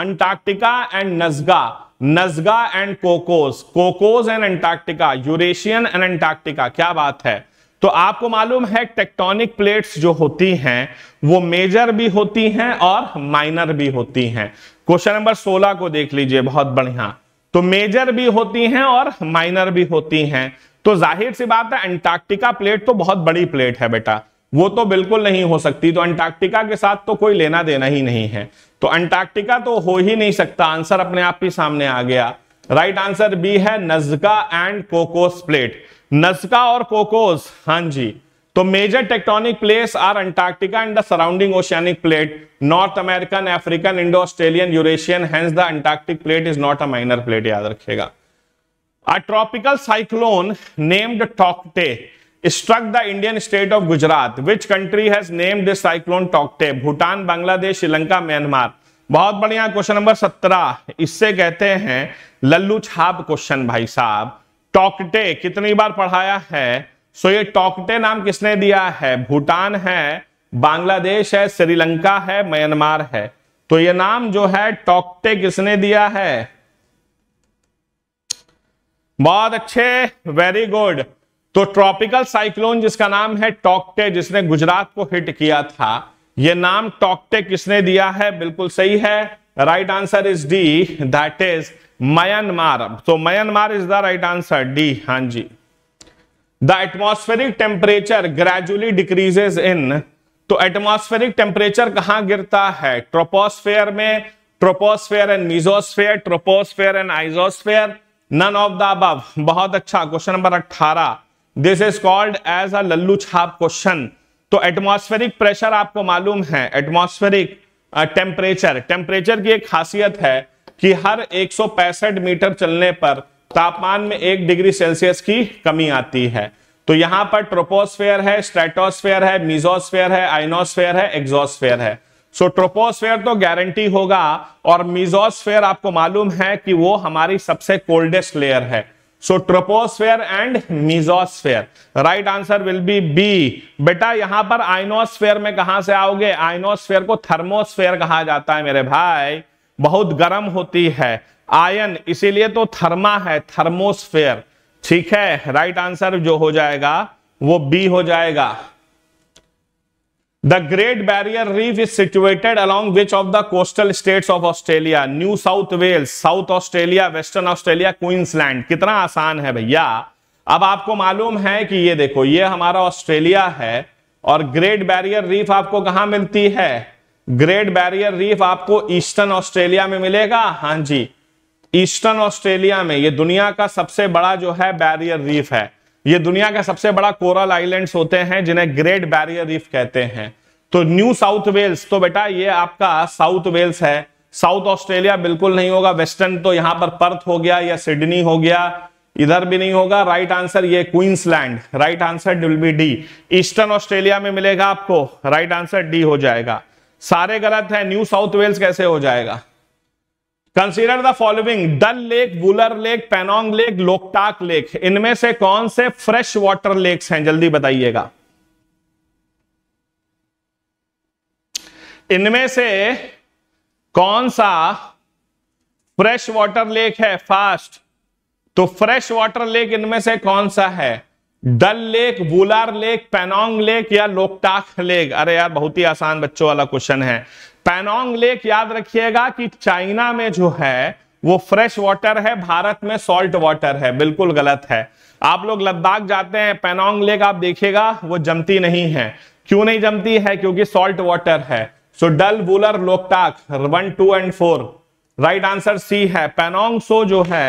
Antarctica and Nazca Nazca and Cocos Cocos and Antarctica Eurasian and Antarctica क्या बात है तो आपको मालूम है टेक्टोनिक प्लेट्स जो होती हैं वो मेजर भी होती हैं और माइनर भी होती हैं क्वेश्चन नंबर 16 को देख लीजिए बहुत बढ़िया तो मेजर भी होती हैं और माइनर भी होती हैं तो जाहिर सी बात है अंटार्क्टिका प्लेट तो बहुत बड़ी प्लेट है बेटा वो तो बिल्कुल नहीं हो सकती तो अंटार्क्टिका के साथ तो कोई लेना देना ही नहीं है तो अंटार्कटिका तो हो ही नहीं सकता आंसर अपने आप ही सामने आ गया राइट आंसर बी है Nazca and Cocos plate Nazca और कोकोस हां जी तो major tectonic plates are Antarctica and the surrounding oceanic plate North American African Indo Australian Eurasian hence the Antarctic plate is not a minor plate याद रखेगा a tropical cyclone named Tauktae struck the Indian state of Gujarat which country has name this cyclone Tauktae Bhutan Bangladesh Sri Lanka, Myanmar. बहुत बढ़िया question number 17. इससे कहते हैं लल्लू छाप question भाई साहब. टॉकटे कितनी बार पढ़ाया है? सो ये टॉकटे नाम किसने दिया है? भूटान है, बांग्लादेश है, श्रीलंका है, म्यांमार है. तो ये नाम जो है टॉकटे किसने दिया है? बहुत अच्छे, वेरी गुड. तो ट्रॉपिकल साइक्लोन जिसका नाम है टॉकटे जिसने गुजरात को हिट किया था यह नाम टॉकटे किसने दिया है बिल्कुल सही है right answer is D that is Myanmar तो Myanmar is the right answer D हां जी the atmospheric temperature gradually decreases in तो एटमोस्फेरिक टेम्परेचर कहां गिरता है ट्रोपोस्फेयर में troposphere and mesosphere troposphere and ionosphere none of the अब बहुत अच्छा क्वेश्चन नंबर अट्ठारह this is called as a लल्लू छाप क्वेश्चन तो एटमॉस्फेरिक प्रेशर आपको मालूम है एटमॉस्फेरिक टेम्परेचर टेम्परेचर की एक खासियत है कि हर एक मीटर चलने पर तापमान में एक डिग्री सेल्सियस की कमी आती है तो यहां पर ट्रोपोस्फेयर है स्ट्रेटोस्फेयर है मिजोस्फेयर है आइनोस्फेयर है एग्जोस्फेयर है सो so, ट्रोपोस्फेयर तो गारंटी होगा और मिजोस्फेयर आपको मालूम है कि वो हमारी सबसे कोल्डेस्ट लेयर है so troposphere and mesosphere right answer will be B बेटा यहां पर आइनोस्फेयर में कहा से आओगे आइनोस्फेयर को थर्मोस्फेयर कहा जाता है मेरे भाई बहुत गर्म होती है आयन इसीलिए तो थर्मा है थर्मोस्फेयर ठीक है राइट right आंसर जो हो जाएगा वो बी हो जाएगा The Great Barrier Reef is situated along which of the coastal states of Australia? New South Wales, South Australia, Western Australia, Queensland. कितना आसान है भैया अब आपको मालूम है कि ये देखो ये हमारा ऑस्ट्रेलिया है और ग्रेट बैरियर रीफ आपको कहां मिलती है ग्रेट बैरियर रीफ आपको ईस्टर्न ऑस्ट्रेलिया में मिलेगा हाँ जी ईस्टर्न ऑस्ट्रेलिया में ये दुनिया का सबसे बड़ा जो है बैरियर रीफ है ये दुनिया का सबसे बड़ा कोरल आइलैंड्स होते हैं जिन्हें ग्रेट बैरियर रीफ कहते हैं तो न्यू साउथ वेल्स तो बेटा ये आपका साउथ वेल्स है साउथ ऑस्ट्रेलिया बिल्कुल नहीं होगा वेस्टर्न तो यहां पर पर्थ हो गया या सिडनी हो गया इधर भी नहीं होगा राइट आंसर ये Queensland right answer will be D eastern Australia में मिलेगा आपको राइट आंसर डी हो जाएगा सारे गलत है न्यू साउथ वेल्स कैसे हो जाएगा consider the following Dal lake Wular lake Pangong lake Loktak lake इनमें से कौन से फ्रेश वाटर लेक्स हैं जल्दी बताइएगा इनमें से कौन सा फ्रेश वाटर लेक है फास्ट तो फ्रेश वाटर लेक इनमें से कौन सा है Dal lake Wular lake Pangong lake या लोकटाक लेक अरे यार बहुत ही आसान बच्चों वाला क्वेश्चन है पैनोंग लेक याद रखिएगा कि चाइना में जो है वो फ्रेश वाटर है भारत में सॉल्ट वाटर है बिल्कुल गलत है आप लोग लद्दाख जाते हैं पेनोंग लेक आप देखिएगा वो जमती नहीं है क्यों नहीं जमती है क्योंकि सॉल्ट वाटर है so Dal Wular Loktak one two and four right answer C है पेनोंग सो जो है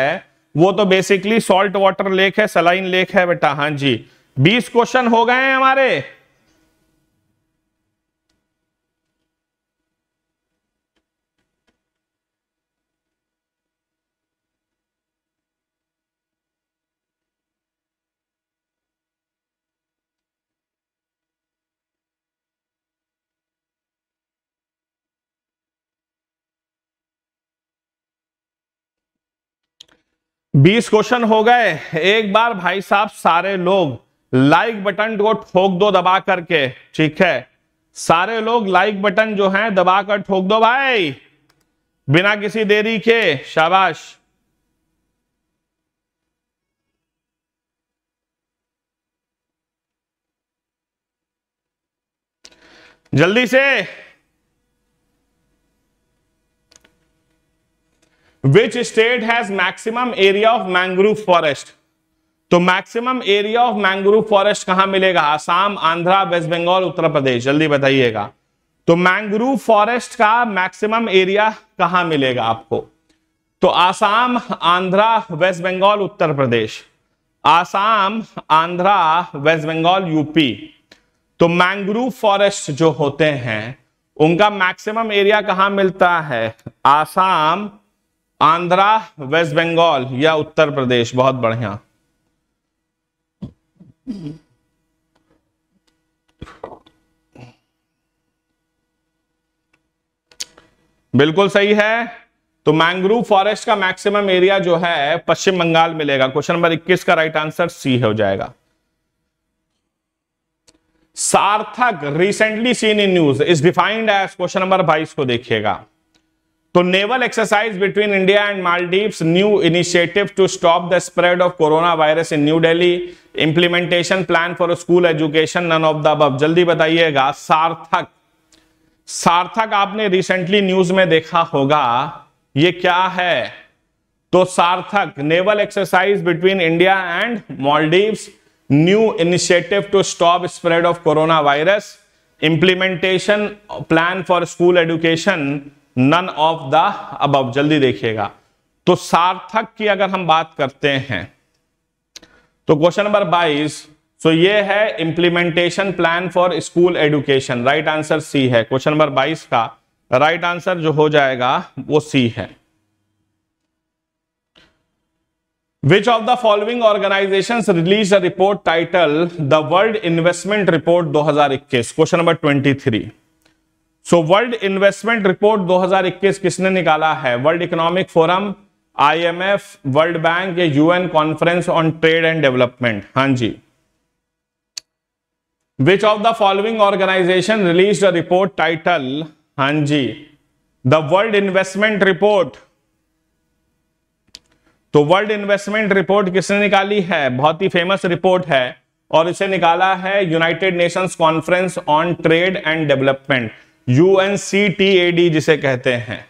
वो तो बेसिकली सॉल्ट वाटर लेक है सलाइन लेक है बेटा हाँ जी बीस क्वेश्चन हो गए हैं हमारे बीस क्वेश्चन हो गए एक बार भाई साहब सारे लोग लाइक बटन को ठोक दो दबा करके ठीक है सारे लोग लाइक बटन जो है दबाकर ठोक दो भाई बिना किसी देरी के शाबाश जल्दी से which state has maximum area of mangrove forest तो maximum area of mangrove forest कहां मिलेगा आसाम आंध्रा वेस्ट बंगाल उत्तर प्रदेश जल्दी बताइएगा तो मैंग्रोव फॉरेस्ट का मैक्सिमम एरिया कहां मिलेगा आपको तो Assam Andhra West Bengal Uttar Pradesh Assam Andhra West Bengal UP तो मैंग्रोव फॉरेस्ट जो होते हैं उनका मैक्सिमम एरिया कहां मिलता है आसाम आंध्रा वेस्ट बंगाल या उत्तर प्रदेश बहुत बढ़िया बिल्कुल सही है तो मैंग्रोव फॉरेस्ट का मैक्सिमम एरिया जो है पश्चिम बंगाल मिलेगा क्वेश्चन नंबर 21 का राइट आंसर सी हो जाएगा Sarthak recently seen in news is defined as question number 22 को देखिएगा तो naval exercise between India and Maldives new initiative to stop the spread of corona virus in New Delhi implementation plan for school education none of the अब जल्दी बताइएगा सार्थक सार्थक आपने recently news में देखा होगा ये क्या है तो Sarthak naval exercise between India and Maldives new initiative to stop spread of corona virus implementation plan for school education none of the अब जल्दी देखिएगा तो सार्थक की अगर हम बात करते हैं तो क्वेश्चन नंबर 22 सो so ये है implementation plan for school education right answer C है क्वेश्चन नंबर 22 का राइट right आंसर जो हो जाएगा वो सी है Which of the following organizations released a report titled The World Investment Report 2021? Question number 23. So world investment report 2021 किसने निकाला है world economic forum IMF world bank या UN conference on trade and development हां जी which of the following organisation release the report title हां जी the world investment report तो world investment report किसने निकाली है बहुत ही फेमस रिपोर्ट है और इसे निकाला है United Nations conference on trade and development U N C T A D जिसे कहते हैं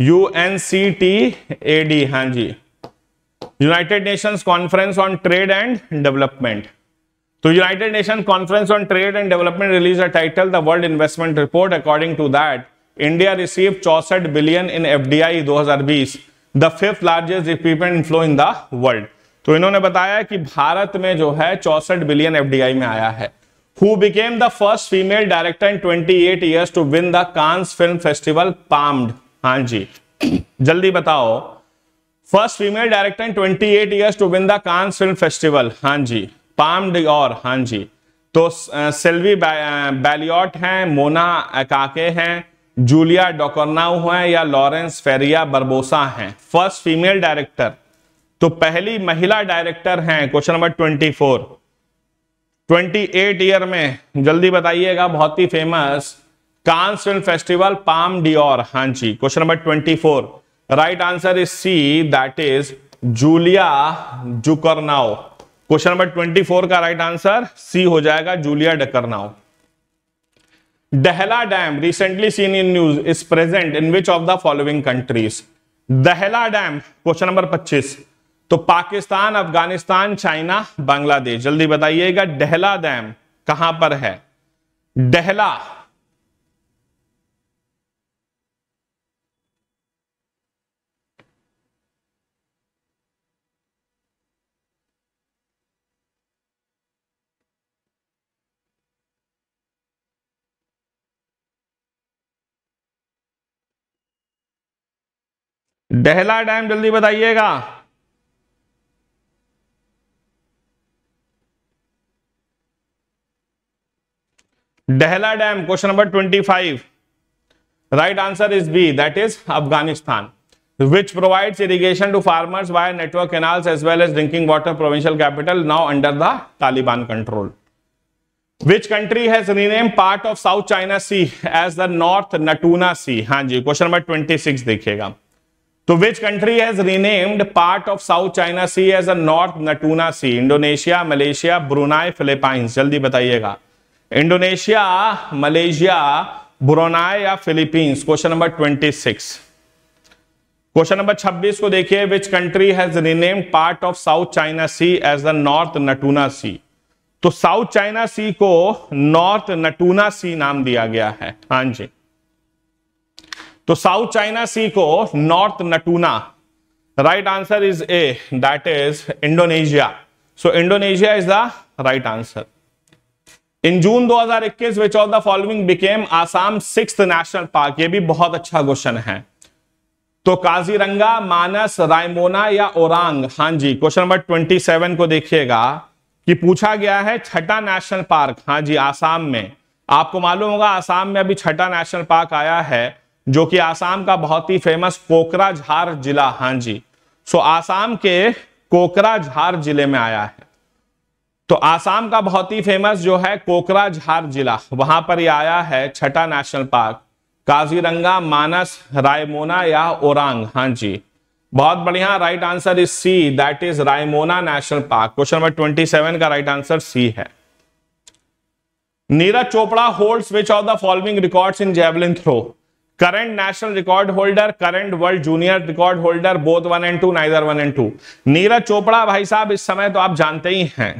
U N C T A D हाँ जी United Nations conference on trade and development तो United Nation conference on trade and development release a title the world investment report according to that India receive चौसठ billion in हजार 2020 the fifth largest recruitment inflow in the world तो इन्होंने बताया कि भारत में जो है चौसठ बिलियन आई में आया है who the first female director director in 28 years to win the Cannes Film Festival palmed हाँ जी जल्दी बताओ first female director in eight years to win the Cannes film festival हाँ जी पाम और हाँ जी तो सेल्वी बैलियॉट हैं मोना काके हैं जूलिया डोकरनाउ है या लॉरेंस फेरिया बर्बोसा है फर्स्ट फीमेल डायरेक्टर तो पहली महिला डायरेक्टर हैं question number twenty four 28 year में जल्दी बताइएगा बहुत ही famous Cannes film festival Palme d'Or हां जी question number 24 right answer is C that is Julia Ducournau question number 24 का राइट आंसर सी हो जाएगा Julia Ducournau Dahla dam recently seen in news is present in which of the following countries Dahla dam question number तो Pakistan Afghanistan China Bangladesh जल्दी बताइएगा Dahla dam कहां पर है डहला डहला dam जल्दी बताइएगा Dahla dam question number 25 right answer is B that is Afghanistan which provide irrigation to farmers by network canals as well as drinking water provincial capital now under the Taliban control Which country has renamed part of South China Sea as the North Natuna Sea? हाँ जी question number twenty six देखिएगा तो which country has renamed part of South China sea as a North Natuna sea Indonesia Malaysia Brunei Philippines जल्दी बताइएगा Indonesia Malaysia Brunei या Philippines question number 26 question number 26 को देखिए which country has renamed part of South China sea as the North Natuna sea तो South China sea को North Natuna सी नाम दिया गया है हां जी तो साउथ चाइना सी को North Natuna right answer is A that is Indonesia so Indonesia is the right answer in June 2021 which of the following became Assam six national park ये भी बहुत अच्छा क्वेश्चन है तो काजीरंगा मानस रायमोना या ओरांग हां जी क्वेश्चन नंबर 27 को देखिएगा कि पूछा गया है छठा नेशनल पार्क हां जी आसाम में आपको मालूम होगा आसाम में अभी छठा नेशनल पार्क आया है जो कि आसाम का बहुत ही फेमस कोकराझार जिला हाँ जी सो आसाम के कोकराझार जिले में आया है तो आसाम का बहुत ही फेमस जो है कोकराझार जिला वहां पर यह आया है छठा नेशनल पार्क काजीरंगा मानस रायमोना या ओरांग हां जी बहुत बढ़िया right answer is C that is Raimona national park question number twenty seven का राइट आंसर सी है Neeraj Chopra holds which of the following records in javelin throw current national record holder current world junior record holder both one and two neither one and two Neeraj Chopra भाई साहब इस समय तो आप जानते ही हैं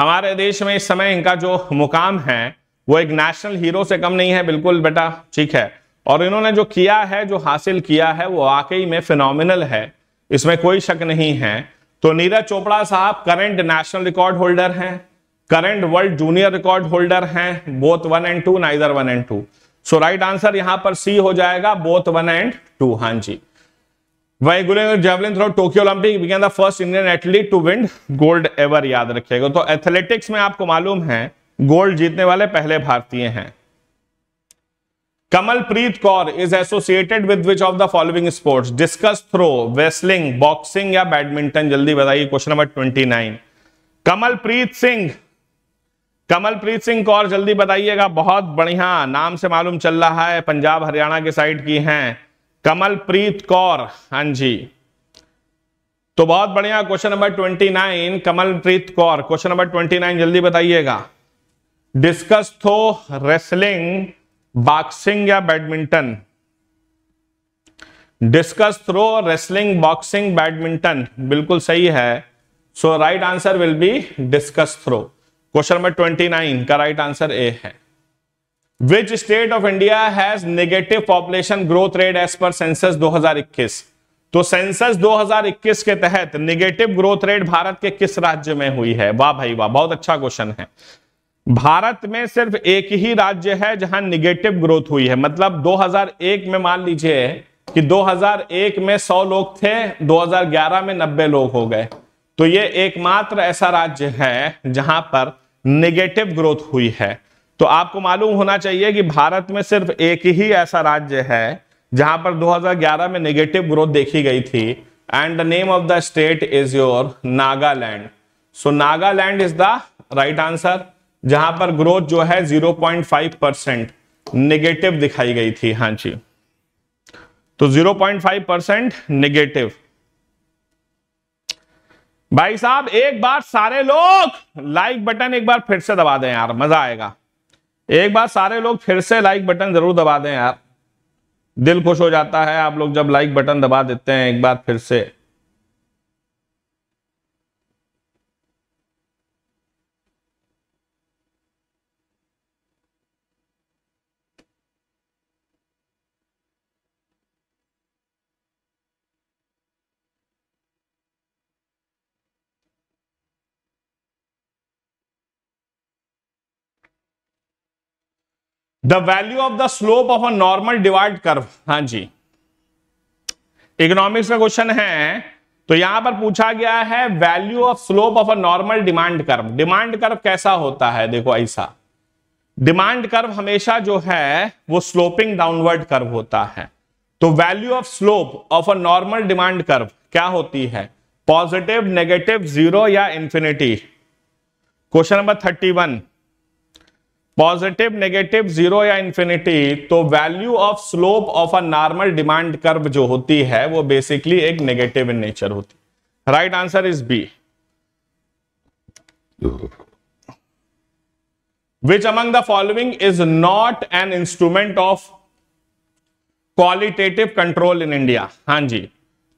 हमारे देश में इस समय इनका जो मुकाम है वो एक नेशनल हीरो से कम नहीं है बिल्कुल बेटा ठीक है और इन्होंने जो किया है जो हासिल किया है वो वाकई में फिनोमिनल है इसमें कोई शक नहीं है तो नीरज चोपड़ा साहब करंट नेशनल रिकॉर्ड होल्डर हैं current world junior record holder हैं both one and two neither one and two so right answer यहां पर सी हो जाएगा बोथ वन एंड टू हां जी javelin throw Tokyo Olympic became the first Indian athlete to win gold ever याद रखिएगा तो एथलेटिक्स में आपको मालूम है गोल्ड जीतने वाले पहले भारतीय हैं Kamalpreet Kaur is associated with which of the following sports discus throw wrestling boxing या बैडमिंटन जल्दी बताइए question number twenty nine Kamalpreet Singh Kamalpreet Singh Kaur जल्दी बताइएगा बहुत बढ़िया नाम से मालूम चल रहा है पंजाब हरियाणा के साइड की हैं कमलप्रीत कौर हाँ जी तो बहुत बढ़िया question number twenty nine Kamalpreet Kaur question number twenty nine जल्दी बताइएगा डिस्कस थो तो रेसलिंग बॉक्सिंग या badminton discus throw wrestling boxing badminton बिल्कुल सही है so right answer will be discus throw question number twenty nine का राइट आंसर ए है which state of India has negative population growth rate as per census 2021 तो census 2021 के तहत negative growth rate Bharat के किस राज्य में हुई है वाह भाई वाह बहुत अच्छा क्वेश्चन है भारत में सिर्फ एक ही राज्य है जहां निगेटिव ग्रोथ हुई है मतलब 2001 में मान लीजिए कि 2001 में 100 लोग थे 2011 में 90 लोग हो गए तो ये एकमात्र ऐसा राज्य है जहां पर नेगेटिव ग्रोथ हुई है तो आपको मालूम होना चाहिए कि भारत में सिर्फ एक ही ऐसा राज्य है जहां पर 2011 में नेगेटिव ग्रोथ देखी गई थी and the name of the state is your Nagaland so Nagaland is the right answer जहां पर ग्रोथ जो है 0.5 परसेंट निगेटिव दिखाई गई थी हां जी तो 0.5 परसेंट निगेटिव भाई साहब एक बार सारे लोग लाइक बटन एक बार फिर से दबा दें यार मजा आएगा एक बार सारे लोग फिर से लाइक बटन जरूर दबा दें यार दिल खुश हो जाता है आप लोग जब लाइक बटन दबा देते हैं एक बार फिर से the value of the slope of a normal divide curve हाँ जी इकोनॉमिक्स का क्वेश्चन है तो यहां पर पूछा गया है value of slope of a normal demand curve demand curve कैसा होता है देखो ऐसा डिमांड कर्व हमेशा जो है वो स्लोपिंग डाउनवर्ड कर्व होता है तो value of slope of a normal demand curve क्या होती है पॉजिटिव नेगेटिव जीरो या infinity question number thirty one positive negative zero या इन्फिनिटी तो value of slope of a normal demand curve जो होती है वो बेसिकली एक नेगेटिव इन नेचर होती है right answer is B which among the following is not an instrument of qualitative control in India हां जी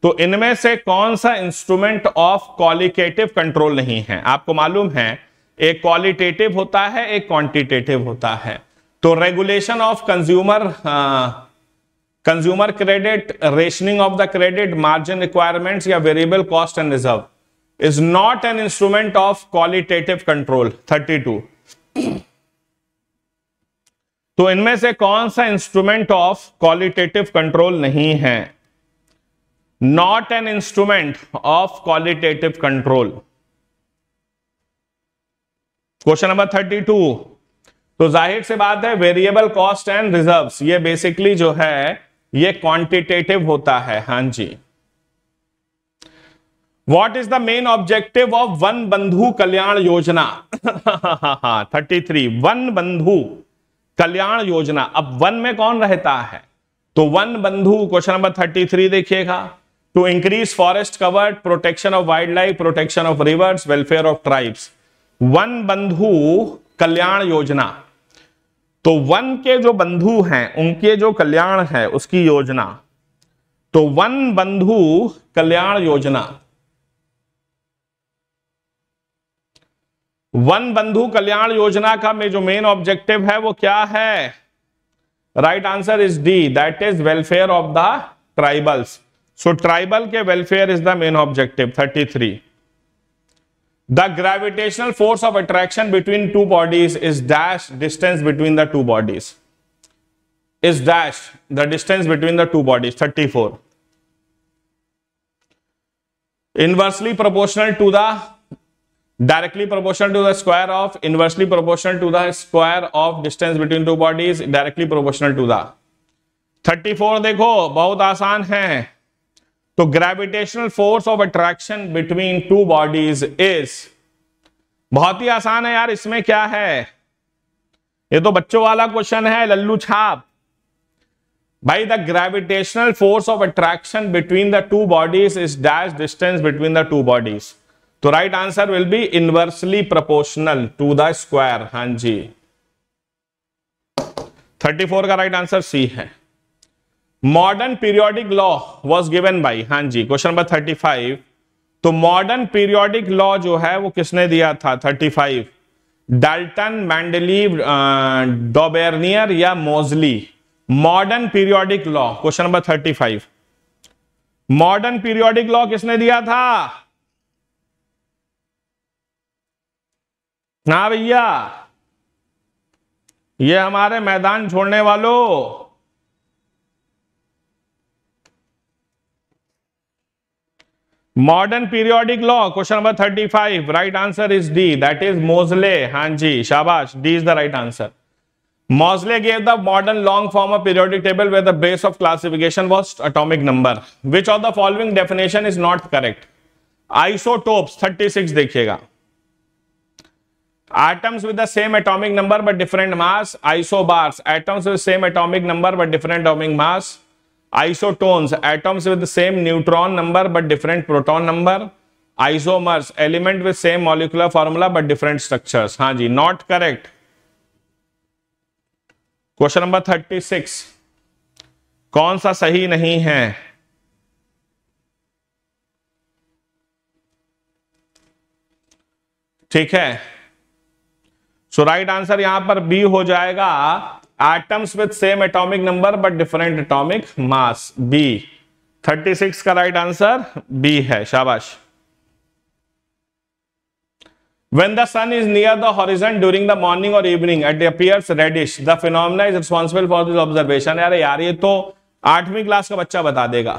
तो इनमें से कौन सा इंस्ट्रूमेंट ऑफ क्वालिटेटिव कंट्रोल नहीं है आपको मालूम है एक क्वालिटेटिव होता है एक क्वांटिटेटिव होता है तो regulation of consumer consumer credit rationing of the credit margin requirements या variable cost and reserve is not an instrument of qualitative control 32 तो इनमें से कौन सा इंस्ट्रूमेंट ऑफ क्वालिटेटिव कंट्रोल नहीं है not an instrument of qualitative control question number thirty two तो जाहिर से बात है वेरिएबल कॉस्ट एंड रिजर्व्स ये बेसिकली जो है ये क्वांटिटेटिव होता है हां जी what is the main objective of Van Bandhu Kalyan योजना (laughs) हाँ, thirty three one Bandhu Kalyan योजना अब वन में कौन रहता है तो Van Bandhu question number thirty three देखिएगा to increase forest cover protection of wild life protection of rivers welfare of tribes Van Bandhu Kalyan योजना तो वन के जो बंधु हैं उनके जो कल्याण है उसकी योजना तो वन बंधु कल्याण योजना वन बंधु कल्याण योजना का में जो मेन ऑब्जेक्टिव है वो क्या है right answer is D that is welfare of the tribals so tribal के welfare is the main objective 33 the gravitational force of attraction between two bodies is dash distance between the two bodies is dash the distance between the two bodies 34 inversely proportional to the directly proportional to the square of inversely proportional to the square of distance between two bodies directly proportional to the 34 देखो बहुत आसान है तो gravitational force of attraction between two bodies is बहुत ही आसान है यार इसमें क्या है ये तो बच्चों वाला क्वेश्चन है लल्लू छाप भाई the gravitational force of attraction between the two bodies is dash distance between the two bodies तो right answer will be inversely proportional to the square हां जी 34 का राइट आंसर सी है modern periodic law was given by हां जी question number thirty five तो modern periodic law जो है वो किसने दिया था thirty five Dalton Mendeleev Dobereiner या Moseley modern periodic law question number thirty five modern periodic law किसने दिया था ना हाँ भैया ये हमारे मैदान छोड़ने वालों modern periodic law question number thirty five right answer is D that is Moseley हां जी शाबाश D is the right answer Moseley gave the modern long form of periodic table with base of classification was atomic number which of the following definition is not correct isotope thirty six देखिएगा Atoms with the same atomic number but different mass, isobars. Atoms with same atomic number but different atomic mass, isotones atoms with the same neutron number but different proton number isomers element with same molecular formula but different structures हाँ जी not correct question number 36 कौन सा सही नहीं है ठीक है so right answer यहां पर बी हो जाएगा atoms with same atomic number but different atomic mass B 36 का राइट आंसर बी है शाबाश When the sun is near the horizon during the morning or evening, it appears reddish. The phenomena is responsible for this observation. यार यार ये तो आठवीं class का बच्चा बता देगा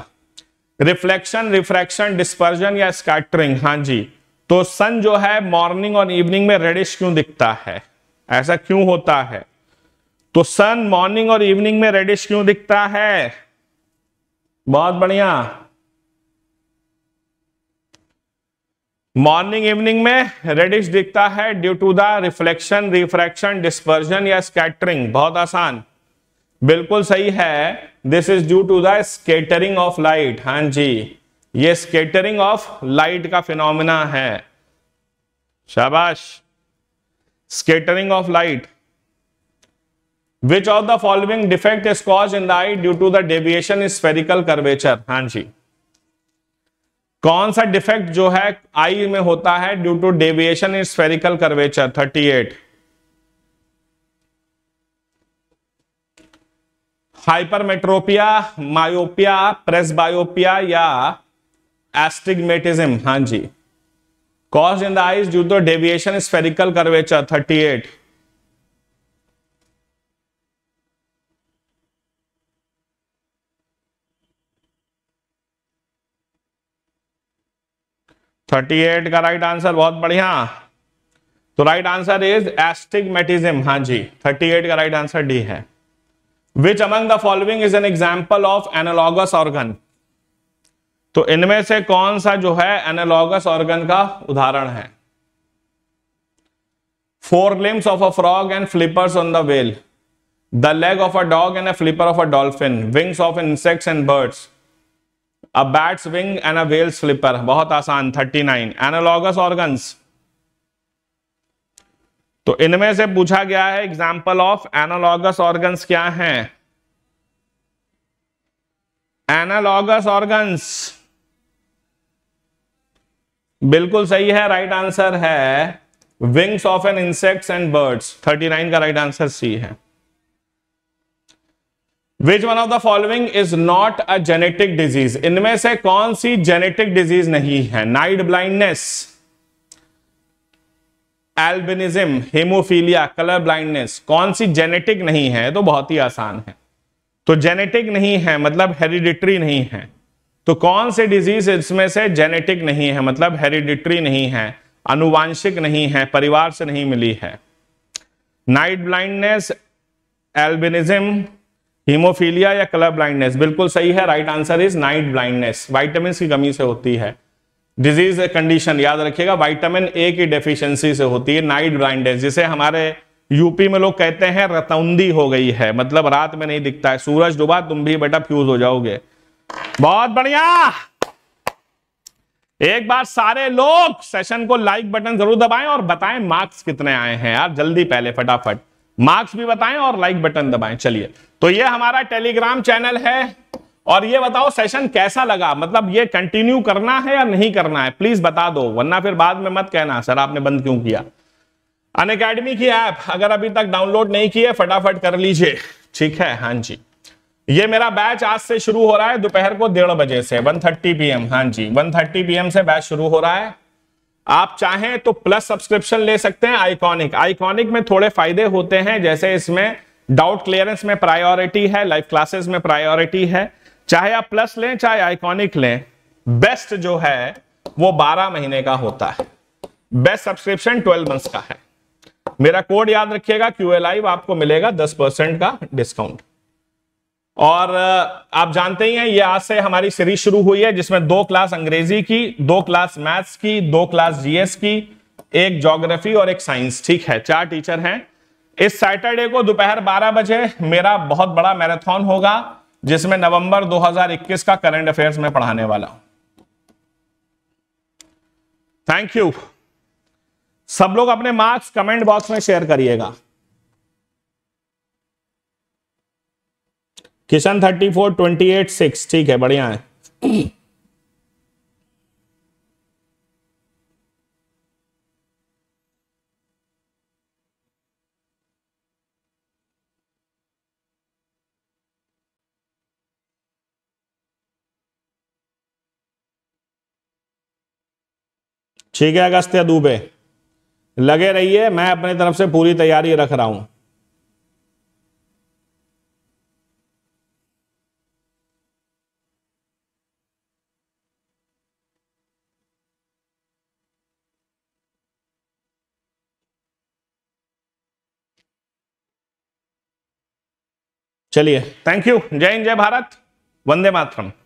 Reflection, refraction, dispersion या scattering. हाँ जी तो sun जो है morning और evening में reddish क्यों दिखता है ऐसा क्यों होता है तो सन मॉर्निंग और इवनिंग में रेडिश क्यों दिखता है बहुत बढ़िया मॉर्निंग इवनिंग में रेडिश दिखता है due to the reflection refraction dispersion या स्कैटरिंग बहुत आसान बिल्कुल सही है this is due to the scattering of light हां जी ये स्केटरिंग ऑफ लाइट का फिनोमिना है शाबाश scattering of light which of the following defect is cause in the eye due to the deviation is spherical curvature हाँ जी कौन सा डिफेक्ट जो है आई में होता है due to deviation is spherical curvature 38 hypermetropia myopia presbyopia या एस्टिग्मेटिज्म हाँ जी cause in the eyes due to deviation spherical curvature 38 thirty eight का राइट आंसर बहुत बढ़िया तो राइट आंसर इज एस्टिगमेटिज्म हाँ जी 38 का राइट आंसर डी है which among the following is an example of analogous organ तो इनमें से कौन सा जो है एनालॉगस ऑर्गन का उदाहरण है fore limbs of a frog and flippers on the whale the leg of a dog and a flipper of a dolphin wings of insects and birds a bat swing and a whale flipper बहुत आसान 39 analogous organs तो इनमें से पूछा गया है example of analogous organs क्या हैं एनालॉगस ऑर्गन्स बिल्कुल सही है राइट right आंसर है wings of an insects and birds 39 का राइट आंसर सी है which one of the following is not a genetic disease इनमें से कौन सी जेनेटिक डिजीज नहीं है night blindness albinism hemophilia colour blindness कौन सी जेनेटिक नहीं है तो बहुत ही आसान है तो जेनेटिक नहीं है मतलब हेरिडिट्री नहीं है तो कौन से डिजीज इसमें से जेनेटिक नहीं है मतलब हेरिडिट्री नहीं है अनुवांशिक नहीं है परिवार से नहीं मिली है नाइट ब्लाइंडनेस एल्बिनिज्म हीमोफीलिया या कलर ब्लाइंडनेस बिल्कुल सही है right answer is night blindness vitamin की कमी से होती है डिजीज कंडीशन याद रखिएगा वाइटामिन ए की डेफिशिएंसी से होती है नाइट ब्लाइंडनेस जिसे हमारे यूपी में लोग कहते हैं रतौंदी हो गई है मतलब रात में नहीं दिखता है सूरज डूबा तुम भी बेटा फ्यूज हो जाओगे बहुत बढ़िया एक बार सारे लोग सेशन को लाइक बटन जरूर दबाएं और बताएं मार्क्स कितने आए हैं यार जल्दी पहले फटाफट मार्क्स भी बताएं और लाइक बटन दबाएं चलिए तो ये हमारा टेलीग्राम चैनल है और ये बताओ सेशन कैसा लगा मतलब ये कंटिन्यू करना है या नहीं करना है प्लीज बता दो वरना फिर बाद में मत कहना सर आपने बंद क्यों किया अन अकेडमी की ऐप अगर अभी तक डाउनलोड नहीं किए फटाफट कर लीजिए ठीक है हाँ जी ये मेरा बैच आज से शुरू हो रहा है दोपहर को डेढ़ बजे से 1:30 एम हाँ जी 1:30 एम से बैच शुरू हो रहा है आप चाहें तो प्लस सब्सक्रिप्शन ले सकते हैं आइकॉनिक आइकॉनिक में थोड़े फायदे होते हैं जैसे इसमें डाउट क्लियरेंस में प्रायोरिटी है लाइव क्लासेस में प्रायोरिटी है चाहे आप प्लस लें चाहे आइकॉनिक लें बेस्ट जो है वो 12 महीने का होता है बेस्ट सब्सक्रिप्शन 12 मंथ्स का है मेरा कोड याद रखिएगा क्यू आपको मिलेगा 10 परसेंट का डिस्काउंट और आप जानते ही हैं ये आज से हमारी सीरीज शुरू हुई है जिसमें दो क्लास अंग्रेजी की दो क्लास मैथ्स की दो क्लास जीएस की एक जोग्राफी और एक साइंस ठीक है चार टीचर हैं इस सैटरडे को दोपहर 12 बजे मेरा बहुत बड़ा मैराथन होगा जिसमें नवंबर 2021 का करंट अफेयर्स में पढ़ाने वाला थैंक यू सब लोग अपने मार्क्स कमेंट बॉक्स में शेयर करिएगा Kishan thirty four twenty eight six ठीक है बढ़िया है ठीक है अगस्त्य दुबे लगे रहिए मैं अपनी तरफ से पूरी तैयारी रख रहा हूं चलिए थैंक यू जय हिंद जय भारत वंदे मातरम